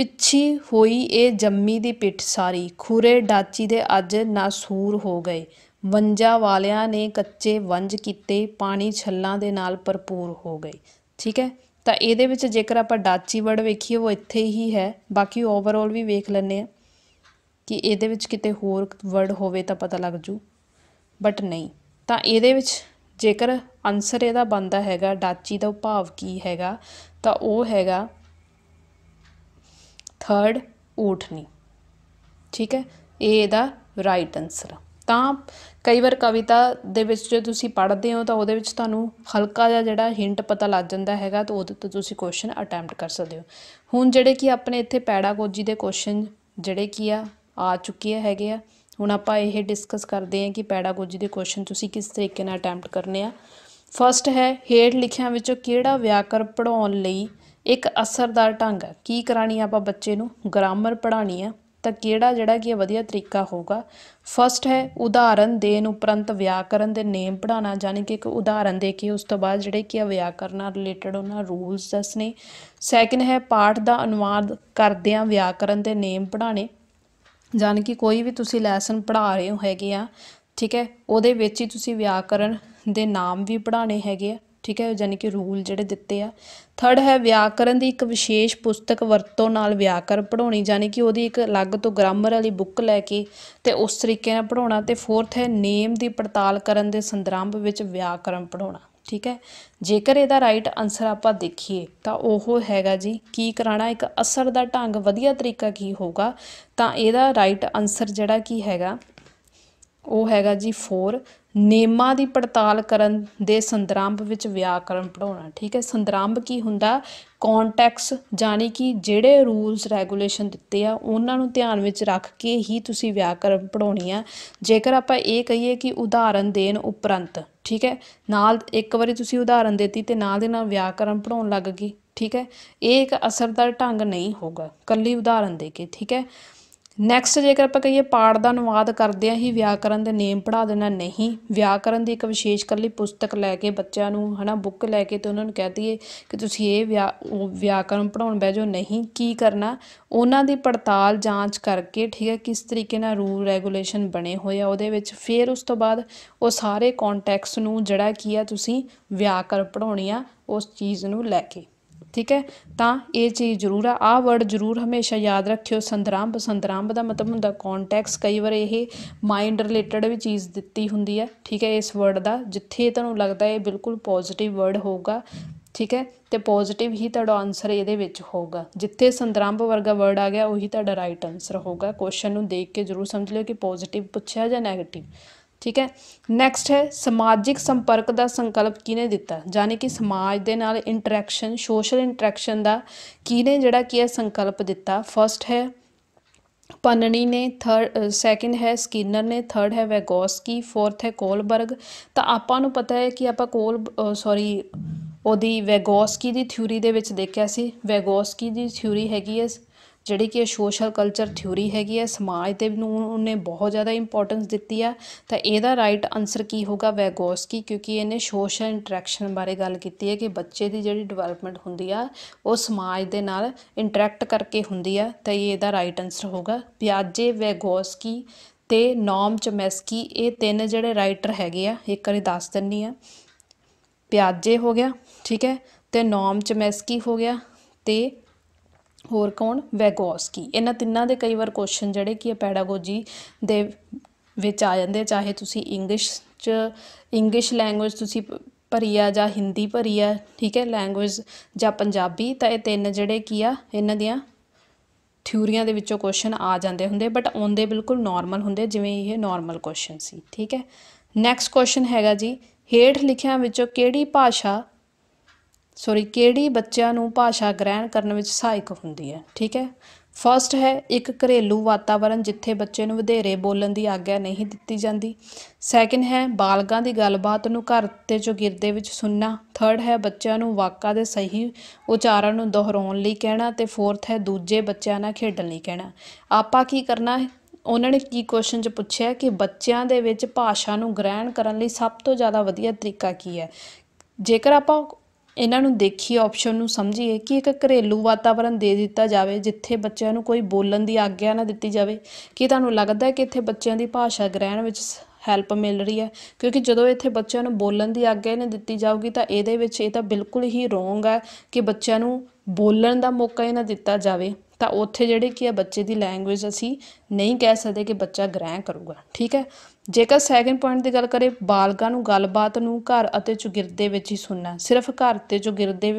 ਪਿੱਛੀ ਹੋਈ ਇਹ ਜੰਮੀ ਦੀ ਪਿੱਠ ਸਾਰੀ ਖੁਰੇ ਡਾਚੀ ਦੇ ਅੱਜ ਨਾਸੂਰ ਹੋ ਗਏ ਵੰਜਾ ਵਾਲਿਆਂ ਨੇ ਕੱਚੇ ਵੰਜ ਕੀਤੇ ਪਾਣੀ ਛੱਲਾਂ ਦੇ ਨਾਲ ਭਰਪੂਰ ਹੋ ਗਏ ਠੀਕ ਹੈ ਤਾਂ ਇਹਦੇ ਵਿੱਚ ਜੇਕਰ ਆਪਾਂ ਡਾਚੀ ਵਰਡ ਵੇਖੀਏ ਉਹ ਇੱਥੇ ਹੀ ਹੈ ਬਾਕੀ ਓਵਰਆਲ ਵੀ ਵੇਖ ਲੈਣੇ ਆ ਕਿ ਇਹਦੇ ਵਿੱਚ ਕਿਤੇ ਹੋਰ ਵਰਡ ਹੋਵੇ ਤਾਂ ਪਤਾ ਲੱਗ ਜੂ ਬਟ ਨਹੀਂ ਤਾਂ ਇਹਦੇ ਵਿੱਚ ਜੇਕਰ ਆਨਸਰ ਇਹਦਾ ਬੰਦਾ ਹੈਗਾ ਡਾਚੀ ਦਾ ਭਾਵ ਕੀ ਹੈਗਾ ਤਾਂ ਉਹ ਹੈਗਾ ਥਰਡ ਊਠਨੀ ਠੀਕ ਹੈ ਇਹ ਇਹਦਾ ਰਾਈਟ ਆਨਸਰ ਤਾਂ ਕਈ ਵਾਰ ਕਵਿਤਾ ਦੇ ਵਿੱਚ ਜੇ ਤੁਸੀਂ ਪੜ੍ਹਦੇ ਹੋ ਤਾਂ ਉਹਦੇ ਵਿੱਚ ਤੁਹਾਨੂੰ ਹਲਕਾ ਜਿਹਾ ਜਿਹੜਾ ਹਿੰਟ ਪਤਾ ਲੱਗ ਜਾਂਦਾ ਹੈਗਾ ਤਾਂ ਉਹਦੇ ਤੋਂ ਤੁਸੀਂ ਕੁਐਸਚਨ ਅਟੈਂਪਟ ਕਰ ਸਕਦੇ ਹੋ ਹੁਣ ਜਿਹੜੇ ਕੀ ਆਪਣੇ ਇੱਥੇ ਪੈਡਾਗੋਜੀ ਦੇ ਕੁਐਸਚਨ ਜਿਹੜੇ ਕੀ ਆ ਆ ਚੁੱਕੇ ਹੈਗੇ ਆ ਹੁਣ ਆਪਾਂ ਇਹ ਡਿਸਕਸ ਕਰਦੇ ਹਾਂ ਕਿ ਪੈਡਾਗੋਜੀ ਦੇ ਕੁਐਸਚਨ ਤੁਸੀਂ ਕਿਸ ਤਰੀਕੇ ਨਾਲ ਅਟੈਂਪਟ ਕਰਨੇ ਆ ਫਰਸਟ ਹੈ ਹੇਡ ਲਿਖਿਆਂ ਵਿੱਚੋਂ ਕਿਹੜਾ ਵਿਆਕਰ ਪੜਾਉਣ ਲਈ ਇੱਕ ਅਸਰਦਾਰ ਢੰਗ ਹੈ ਕੀ ਕਰਾਣੀ ਆਪਾਂ ਬੱਚੇ ਨੂੰ ਗ੍ਰਾਮਰ ਪੜਾਣੀ ਆ ਤਾਂ ਕਿਹੜਾ ਜਿਹੜਾ ਕਿ ਵਧੀਆ ਤਰੀਕਾ ਹੋਊਗਾ ਫਸਟ ਹੈ ਉਦਾਹਰਨ ਦੇਣ ਉਪਰੰਤ ਵਿਆਕਰਨ ਦੇ ਨੇਮ ਪੜਾਣਾ ਜਾਨੀ ਕਿ ਇੱਕ ਉਦਾਹਰਨ ਦੇ ਕੇ ਉਸ ਤੋਂ ਬਾਅਦ ਜਿਹੜੇ ਕਿ ਵਿਆਕਰਨ ਨਾਲ ਰਿਲੇਟਡ ਉਹਨਾਂ ਰੂਲਸ ਦੱਸਨੇ ਸੈਕਿੰਡ ਹੈ ਪਾਠ ਦਾ ਅਨੁਵਾਦ ਕਰਦਿਆਂ ਵਿਆਕਰਨ ਦੇ ਨੇਮ ਪੜਾਣੇ ਜਾਨੀ ਕਿ ਕੋਈ ਵੀ ਤੁਸੀਂ ਲੈਸਨ ਪੜਾ ਰਹੇ ਹੋ ਹੈਗੇ ਆ ਠੀਕ ਹੈ ਉਹਦੇ ਵਿੱਚ ਹੀ ਤੁਸੀਂ ਵਿਆਕਰਨ ਦੇ ਨਾਮ ਵੀ ਪੜਾਣੇ ਹੈਗੇ ਆ ਠੀਕ ਹੈ ਯਾਨੀ ਕਿ ਰੂਲ ਜਿਹੜੇ ਦਿੱਤੇ ਆ ਥਰਡ ਹੈ ਵਿਆਕਰਨ ਦੀ ਇੱਕ ਵਿਸ਼ੇਸ਼ ਪੁਸਤਕ ਵਰਤੋਂ ਨਾਲ ਵਿਆਕਰਨ ਪੜਾਉਣੀ ਯਾਨੀ ਕਿ ਉਹਦੀ ਇੱਕ ਅਲੱਗ ਤੋਂ ਗ੍ਰਾਮਰ ਵਾਲੀ ਬੁੱਕ ਲੈ ਕੇ ਤੇ ਉਸ ਤਰੀਕੇ ਨਾਲ ਪੜਾਉਣਾ ਤੇ ਫੋਰਥ ਹੈ ਨੇਮ ਦੀ ਪੜਤਾਲ ਕਰਨ ਦੇ ਸੰਦਰਭ ਵਿੱਚ ਵਿਆਕਰਨ ਪੜਾਉਣਾ ਠੀਕ ਹੈ ਜੇਕਰ ਇਹਦਾ ਰਾਈਟ ਆਨਸਰ ਆਪਾਂ ਦੇਖੀਏ ਤਾਂ ਉਹ ਹੈਗਾ ਜੀ ਕੀ ਕਰਾਣਾ ਇੱਕ ਅਸਰ ਦਾ ਢੰਗ ਵਧੀਆ ਤਰੀਕਾ ਕੀ ਹੋਊਗਾ ਤਾਂ ਇਹਦਾ ਰਾਈਟ ਆਨਸਰ ਜਿਹੜਾ ਕੀ ਹੈਗਾ ਉਹ ਹੈਗਾ ਜੀ 4 ਨੇਮਾਂ ਦੀ ਪੜਤਾਲ ਕਰਨ ਦੇ ਸੰਦਰਭ ਵਿੱਚ ਵਿਆਕਰਣ ਪੜਾਉਣਾ ਠੀਕ ਹੈ ਸੰਦਰਭ ਕੀ ਹੁੰਦਾ ਕੰਟੈਕਸ ਜਾਨੀ ਕਿ ਜਿਹੜੇ ਰੂਲਸ ਰੈਗੂਲੇਸ਼ਨ ਦਿੱਤੇ ਆ ਉਹਨਾਂ ਨੂੰ ਧਿਆਨ ਵਿੱਚ ਰੱਖ ਕੇ ਹੀ ਤੁਸੀਂ ਵਿਆਕਰਣ ਪੜਾਉਣੀ ਆ ਜੇਕਰ ਆਪਾਂ ਇਹ ਕਹੀਏ ਕਿ ਉਦਾਹਰਨ ਦੇਣ ਉਪਰੰਤ ਠੀਕ ਹੈ ਨਾਲ ਇੱਕ ਵਾਰੀ ਤੁਸੀਂ ਉਦਾਹਰਨ ਦਿੱਤੀ ਤੇ ਨਾਲ ਦੇ ਨਾਲ ਵਿਆਕਰਣ ਪੜਾਉਣ ਲੱਗ ਗਈ ਠੀਕ ਹੈ ਇਹ ਇੱਕ ਅਸਰਦਾਰ ਢੰਗ ਨਹੀਂ ਹੋਗਾ ਕੱਲੀ ਉਦਾਹਰਨ ਦੇ ਕੇ ਠੀਕ ਹੈ ਨੈਕਸਟ ਜੇਕਰ ਆਪਾਂ ਕਹੀਏ ਪਾੜ ਦਾ ਅਨੁਵਾਦ ਕਰਦੇ ਆ ਹੀ ਵਿਆਕਰਨ ਦੇ ਨੇਮ ਪੜਾ ਦੇਣਾ ਨਹੀਂ ਵਿਆਕਰਨ ਦੀ ਇੱਕ ਵਿਸ਼ੇਸ਼ ਕਰਲੀ ਪੁਸਤਕ ਲੈ ਕੇ ਬੱਚਿਆਂ ਨੂੰ ਹਨਾ ਬੁੱਕ ਲੈ ਕੇ ਤੇ ਉਹਨਾਂ ਨੂੰ ਕਹਿ ਦਈਏ ਕਿ ਤੁਸੀਂ ਇਹ ਵਿਆਕਰਨ ਪੜਾਉਣ ਬਹਿ ਜਾਓ ਨਹੀਂ ਕੀ ਕਰਨਾ ਉਹਨਾਂ ਦੀ ਪੜਤਾਲ ਜਾਂਚ ਕਰਕੇ ਠੀਕ ਹੈ ਕਿਸ ਤਰੀਕੇ ਨਾਲ ਰੂਲ ਰੈਗੂਲੇਸ਼ਨ ਬਣੇ ਹੋਏ ਆ ਉਹਦੇ ਵਿੱਚ ਫਿਰ ਉਸ ਤੋਂ ਬਾਅਦ ਉਹ ਸਾਰੇ ਕੰਟੈਕਸਟ ਨੂੰ ਜਿਹੜਾ ਕੀ ਆ ਤੁਸੀਂ ਵਿਆਕਰਨ ਪੜਾਉਣੀ ਆ ਉਸ ਚੀਜ਼ ਨੂੰ ਲੈ ਕੇ ਠੀਕ ਹੈ ਤਾਂ ਇਹ ਚੀਜ਼ ਜ਼ਰੂਰ ਆ ਆ ਵਰਡ ਜ਼ਰੂਰ ਹਮੇਸ਼ਾ ਯਾਦ ਰੱਖਿਓ ਸੰਦਰਾਮ ਸੰਦਰਾਮ ਦਾ ਮਤਲਬ ਹੁੰਦਾ ਕੰਟੈਕਸ ਕਈ ਵਾਰ ਇਹ ਮਾਈਂਡ ਰਿਲੇਟਡ ਵੀ ਚੀਜ਼ ਦਿੱਤੀ ਹੁੰਦੀ ਹੈ ਠੀਕ ਹੈ ਇਸ ਵਰਡ ਦਾ ਜਿੱਥੇ ਤੁਹਾਨੂੰ ਲੱਗਦਾ ਇਹ ਬਿਲਕੁਲ ਪੋਜ਼ਿਟਿਵ ਵਰਡ ਹੋਊਗਾ ਠੀਕ ਹੈ ਤੇ ਪੋਜ਼ਿਟਿਵ ਹੀ ਤੁਹਾਡਾ ਆਨਸਰ ਇਹਦੇ ਵਿੱਚ ਹੋਊਗਾ ਜਿੱਥੇ ਸੰਦਰਭ ਵਰਗਾ ਵਰਡ ਆ ਗਿਆ ਉਹੀ ਤੁਹਾਡਾ ਰਾਈਟ ਆਨਸਰ ਹੋਊਗਾ ਕੁਐਸਚਨ ਨੂੰ ਦੇਖ ਕੇ ਜ਼ਰੂਰ ਸਮਝ ਲਿਓ ਕਿ ਪੋਜ਼ਿਟਿਵ ਪੁੱਛਿਆ ਜਾਂ ਨੈਗੇਟਿਵ ਠੀਕ ਹੈ ਨੈਕਸਟ ਹੈ ਸਮਾਜਿਕ ਸੰਪਰਕ ਦਾ ਸੰਕਲਪ ਕਿਹਨੇ ਦਿੱਤਾ ਯਾਨੀ ਕਿ ਸਮਾਜ ਦੇ ਨਾਲ ਇੰਟਰੈਕਸ਼ਨ ਸੋਸ਼ਲ ਇੰਟਰੈਕਸ਼ਨ ਦਾ ਕਿਹਨੇ ਜਿਹੜਾ ਕੀ ਹੈ ਸੰਕਲਪ ਦਿੱਤਾ ਫਰਸਟ ਹੈ ਪੰਨਣੀ ਨੇ ਥਰਡ ਸੈਕਿੰਡ ਹੈ ਸਕਿਨਰ ਨੇ ਥਰਡ ਹੈ ਵੈਗੋਸਕੀ ਫੋਰਥ ਹੈ ਕੋਲਬਰਗ ਤਾਂ ਆਪਾਂ ਨੂੰ ਪਤਾ ਹੈ ਕਿ ਆਪਾਂ ਕੋਲ ਸੌਰੀ ਉਹਦੀ ਵੈਗੋਸਕੀ ਦੀ ਥਿਊਰੀ ਦੇ ਵਿੱਚ ਦੇਖਿਆ ਸੀ ਵੈਗੋਸਕੀ ਦੀ ਥਿਊਰੀ ਹੈਗੀ ਹੈ ਜਿਹੜੀ ਕਿ ਸੋਸ਼ਲ ਕਲਚਰ ਥਿਉਰੀ ਹੈਗੀ ਹੈ ਸਮਾਜ ਦੇ ਨੂੰ ਉਹਨੇ ਬਹੁਤ ਜ਼ਿਆਦਾ ਇੰਪੋਰਟੈਂਸ ਦਿੱਤੀ ਆ ਤਾਂ ਇਹਦਾ ਰਾਈਟ ਆਨਸਰ ਕੀ ਹੋਗਾ ਵੈਗੋਸਕੀ ਕਿਉਂਕਿ ਇਹਨੇ ਸੋਸ਼ਲ ਇੰਟਰੈਕਸ਼ਨ ਬਾਰੇ ਗੱਲ ਕੀਤੀ ਹੈ ਕਿ ਬੱਚੇ ਦੀ ਜਿਹੜੀ ਡਿਵੈਲਪਮੈਂਟ ਹੁੰਦੀ ਆ ਉਹ ਸਮਾਜ ਦੇ ਨਾਲ ਇੰਟਰੈਕਟ ਕਰਕੇ ਹੁੰਦੀ ਆ ਤਾਂ ਇਹ ਇਹਦਾ ਰਾਈਟ ਆਨਸਰ ਹੋਗਾ ਪਿਆਜੇ ਵੈਗੋਸਕੀ ਤੇ ਨੋਮ ਚਮੈਸਕੀ ਇਹ ਤਿੰਨ ਜਿਹੜੇ ਰਾਈਟਰ ਹੈਗੇ ਆ ਇੱਕ ਵਾਰੀ ਦੱਸ ਦਿੰਨੀ ਆ ਪਿਆਜੇ ਹੋ ਗਿਆ ਠੀਕ ਹੈ ਤੇ ਨੋਮ ਚਮੈਸਕੀ ਹੋ ਗਿਆ ਤੇ ਹੋਰ ਕੌਣ ਵੈਗੋਸਕੀ ਇਹਨਾਂ ਤਿੰਨਾਂ ਦੇ ਕਈ ਵਾਰ ਕੁਐਸਚਨ ਜਿਹੜੇ ਕੀ ਹੈ ਪੈਡਾਗੋਜੀ ਦੇ ਵਿੱਚ ਆ ਜਾਂਦੇ ਚਾਹੇ ਤੁਸੀਂ ਇੰਗਲਿਸ਼ ਚ ਇੰਗਲਿਸ਼ ਲੈਂਗੁਏਜ ਤੁਸੀਂ ਭਰੀ ਆ ਜਾਂ ਹਿੰਦੀ ਭਰੀ ਆ ਠੀਕ ਹੈ ਲੈਂਗੁਏਜ ਜਾਂ ਪੰਜਾਬੀ ਤਾਂ ਇਹ ਤਿੰਨ ਜਿਹੜੇ ਕੀ ਆ ਇਹਨਾਂ ਦੀਆਂ ਥਿਊਰੀਆਂ ਦੇ ਵਿੱਚੋਂ ਕੁਐਸਚਨ ਆ ਜਾਂਦੇ ਹੁੰਦੇ ਬਟ ਆਉਂਦੇ ਬਿਲਕੁਲ ਨਾਰਮਲ ਹੁੰਦੇ ਜਿਵੇਂ ਇਹ ਨਾਰਮਲ ਕੁਐਸਚਨ ਸੀ ਠੀਕ ਹੈ ਨੈਕਸਟ ਕੁਐਸਚਨ ਹੈਗਾ ਜੀ ਹੇਠ ਲਿਖਿਆਂ ਵਿੱਚੋਂ ਕਿਹੜੀ ਭਾਸ਼ਾ ਸੋਰੀ ਕਿਹੜੀ ਬੱਚਿਆਂ ਨੂੰ ਭਾਸ਼ਾ ਗ੍ਰਹਿਣ ਕਰਨ ਵਿੱਚ ਸਹਾਇਕ ਹੁੰਦੀ ਹੈ ਠੀਕ ਹੈ ਫਰਸਟ ਹੈ ਇੱਕ ਘਰੇਲੂ ਵਾਤਾਵਰਣ ਜਿੱਥੇ ਬੱਚੇ ਨੂੰ ਵਧੇਰੇ ਬੋਲਣ ਦੀ ਆਗਿਆ ਨਹੀਂ ਦਿੱਤੀ ਜਾਂਦੀ ਸੈਕਿੰਡ ਹੈ ਬਾਲਗਾਂ ਦੀ ਗੱਲਬਾਤ ਨੂੰ ਘਰ ਤੇ ਚੌਗਿਰਦੇ ਵਿੱਚ ਸੁਣਨਾ ਥਰਡ ਹੈ ਬੱਚਿਆਂ ਨੂੰ ਵਾਕਾਂ ਦੇ ਸਹੀ ਉਚਾਰਨ ਨੂੰ ਦੁਹਰਾਉਣ ਲਈ ਕਹਿਣਾ ਤੇ ਫੋਰਥ ਹੈ ਦੂਜੇ ਬੱਚਿਆਂ ਨਾਲ ਖੇਡਣ ਲਈ ਕਹਿਣਾ ਆਪਾਂ ਕੀ ਕਰਨਾ ਹੈ ਉਹਨਾਂ ਨੇ ਕੀ ਕੁਐਸਚਨ ਚ ਪੁੱਛਿਆ ਕਿ ਬੱਚਿਆਂ ਦੇ ਵਿੱਚ ਭਾਸ਼ਾ ਨੂੰ ਗ੍ਰਹਿਣ ਕਰਨ ਲਈ ਸਭ ਤੋਂ ਜ਼ਿਆਦਾ ਵਧੀਆ ਤਰੀਕਾ ਕੀ ਹੈ ਜੇਕਰ ਆਪਾਂ ਇਹਨਾਂ ਨੂੰ ਦੇਖੀਏ ਆਪਸ਼ਨ ਨੂੰ ਸਮਝੀਏ ਕਿ ਇੱਕ ਘਰੇਲੂ ਵਾਤਾਵਰਣ ਦੇ ਦਿੱਤਾ ਜਾਵੇ ਜਿੱਥੇ ਬੱਚਿਆਂ ਨੂੰ ਕੋਈ ਬੋਲਣ ਦੀ ਆਗਿਆ ਨਾ ਦਿੱਤੀ ਜਾਵੇ ਕੀ ਤੁਹਾਨੂੰ ਲੱਗਦਾ ਹੈ ਕਿ ਇੱਥੇ ਬੱਚਿਆਂ ਦੀ ਭਾਸ਼ਾ ਗ੍ਰਹਿਣ ਵਿੱਚ ਹੈਲਪ ਮਿਲ ਰਹੀ ਹੈ ਕਿਉਂਕਿ ਜਦੋਂ ਇੱਥੇ ਬੱਚਿਆਂ ਨੂੰ ਬੋਲਣ ਦੀ ਆਗਿਆ ਨਹੀਂ ਦਿੱਤੀ ਜਾਊਗੀ ਤਾਂ ਇਹਦੇ ਵਿੱਚ ਇਹ ਤਾਂ ਬਿਲਕੁਲ ਹੀ ਰੋਂਗ ਹੈ ਕਿ ਬੱਚਿਆਂ ਨੂੰ ਬੋਲਣ ਦਾ ਮੌਕਾ ਹੀ ਨਾ ਦਿੱਤਾ ਜਾਵੇ ਤਾਂ ਉੱਥੇ ਜਿਹੜੇ ਕੀ ਹੈ ਬੱਚੇ ਦੀ ਲੈਂਗੁਏਜ ਅਸੀਂ ਨਹੀਂ ਕਹਿ ਸਕਦੇ ਕਿ ਬੱਚਾ ਗ੍ਰਹਿਣ ਕਰੂਗਾ ਠੀਕ ਹੈ ਜੇਕਰ ਸੈਕਿੰਡ ਪੁਆਇੰਟ ਦੀ ਗੱਲ ਕਰੇ ਬਾਲਗਾ ਨੂੰ ਗੱਲਬਾਤ ਨੂੰ ਘਰ ਅਤੇ ਚੁਗਿਰਦੇ ਵਿੱਚ ਹੀ ਸੁਣਨਾ ਸਿਰਫ ਘਰ ਤੇ ਚੁਗਿਰਦੇ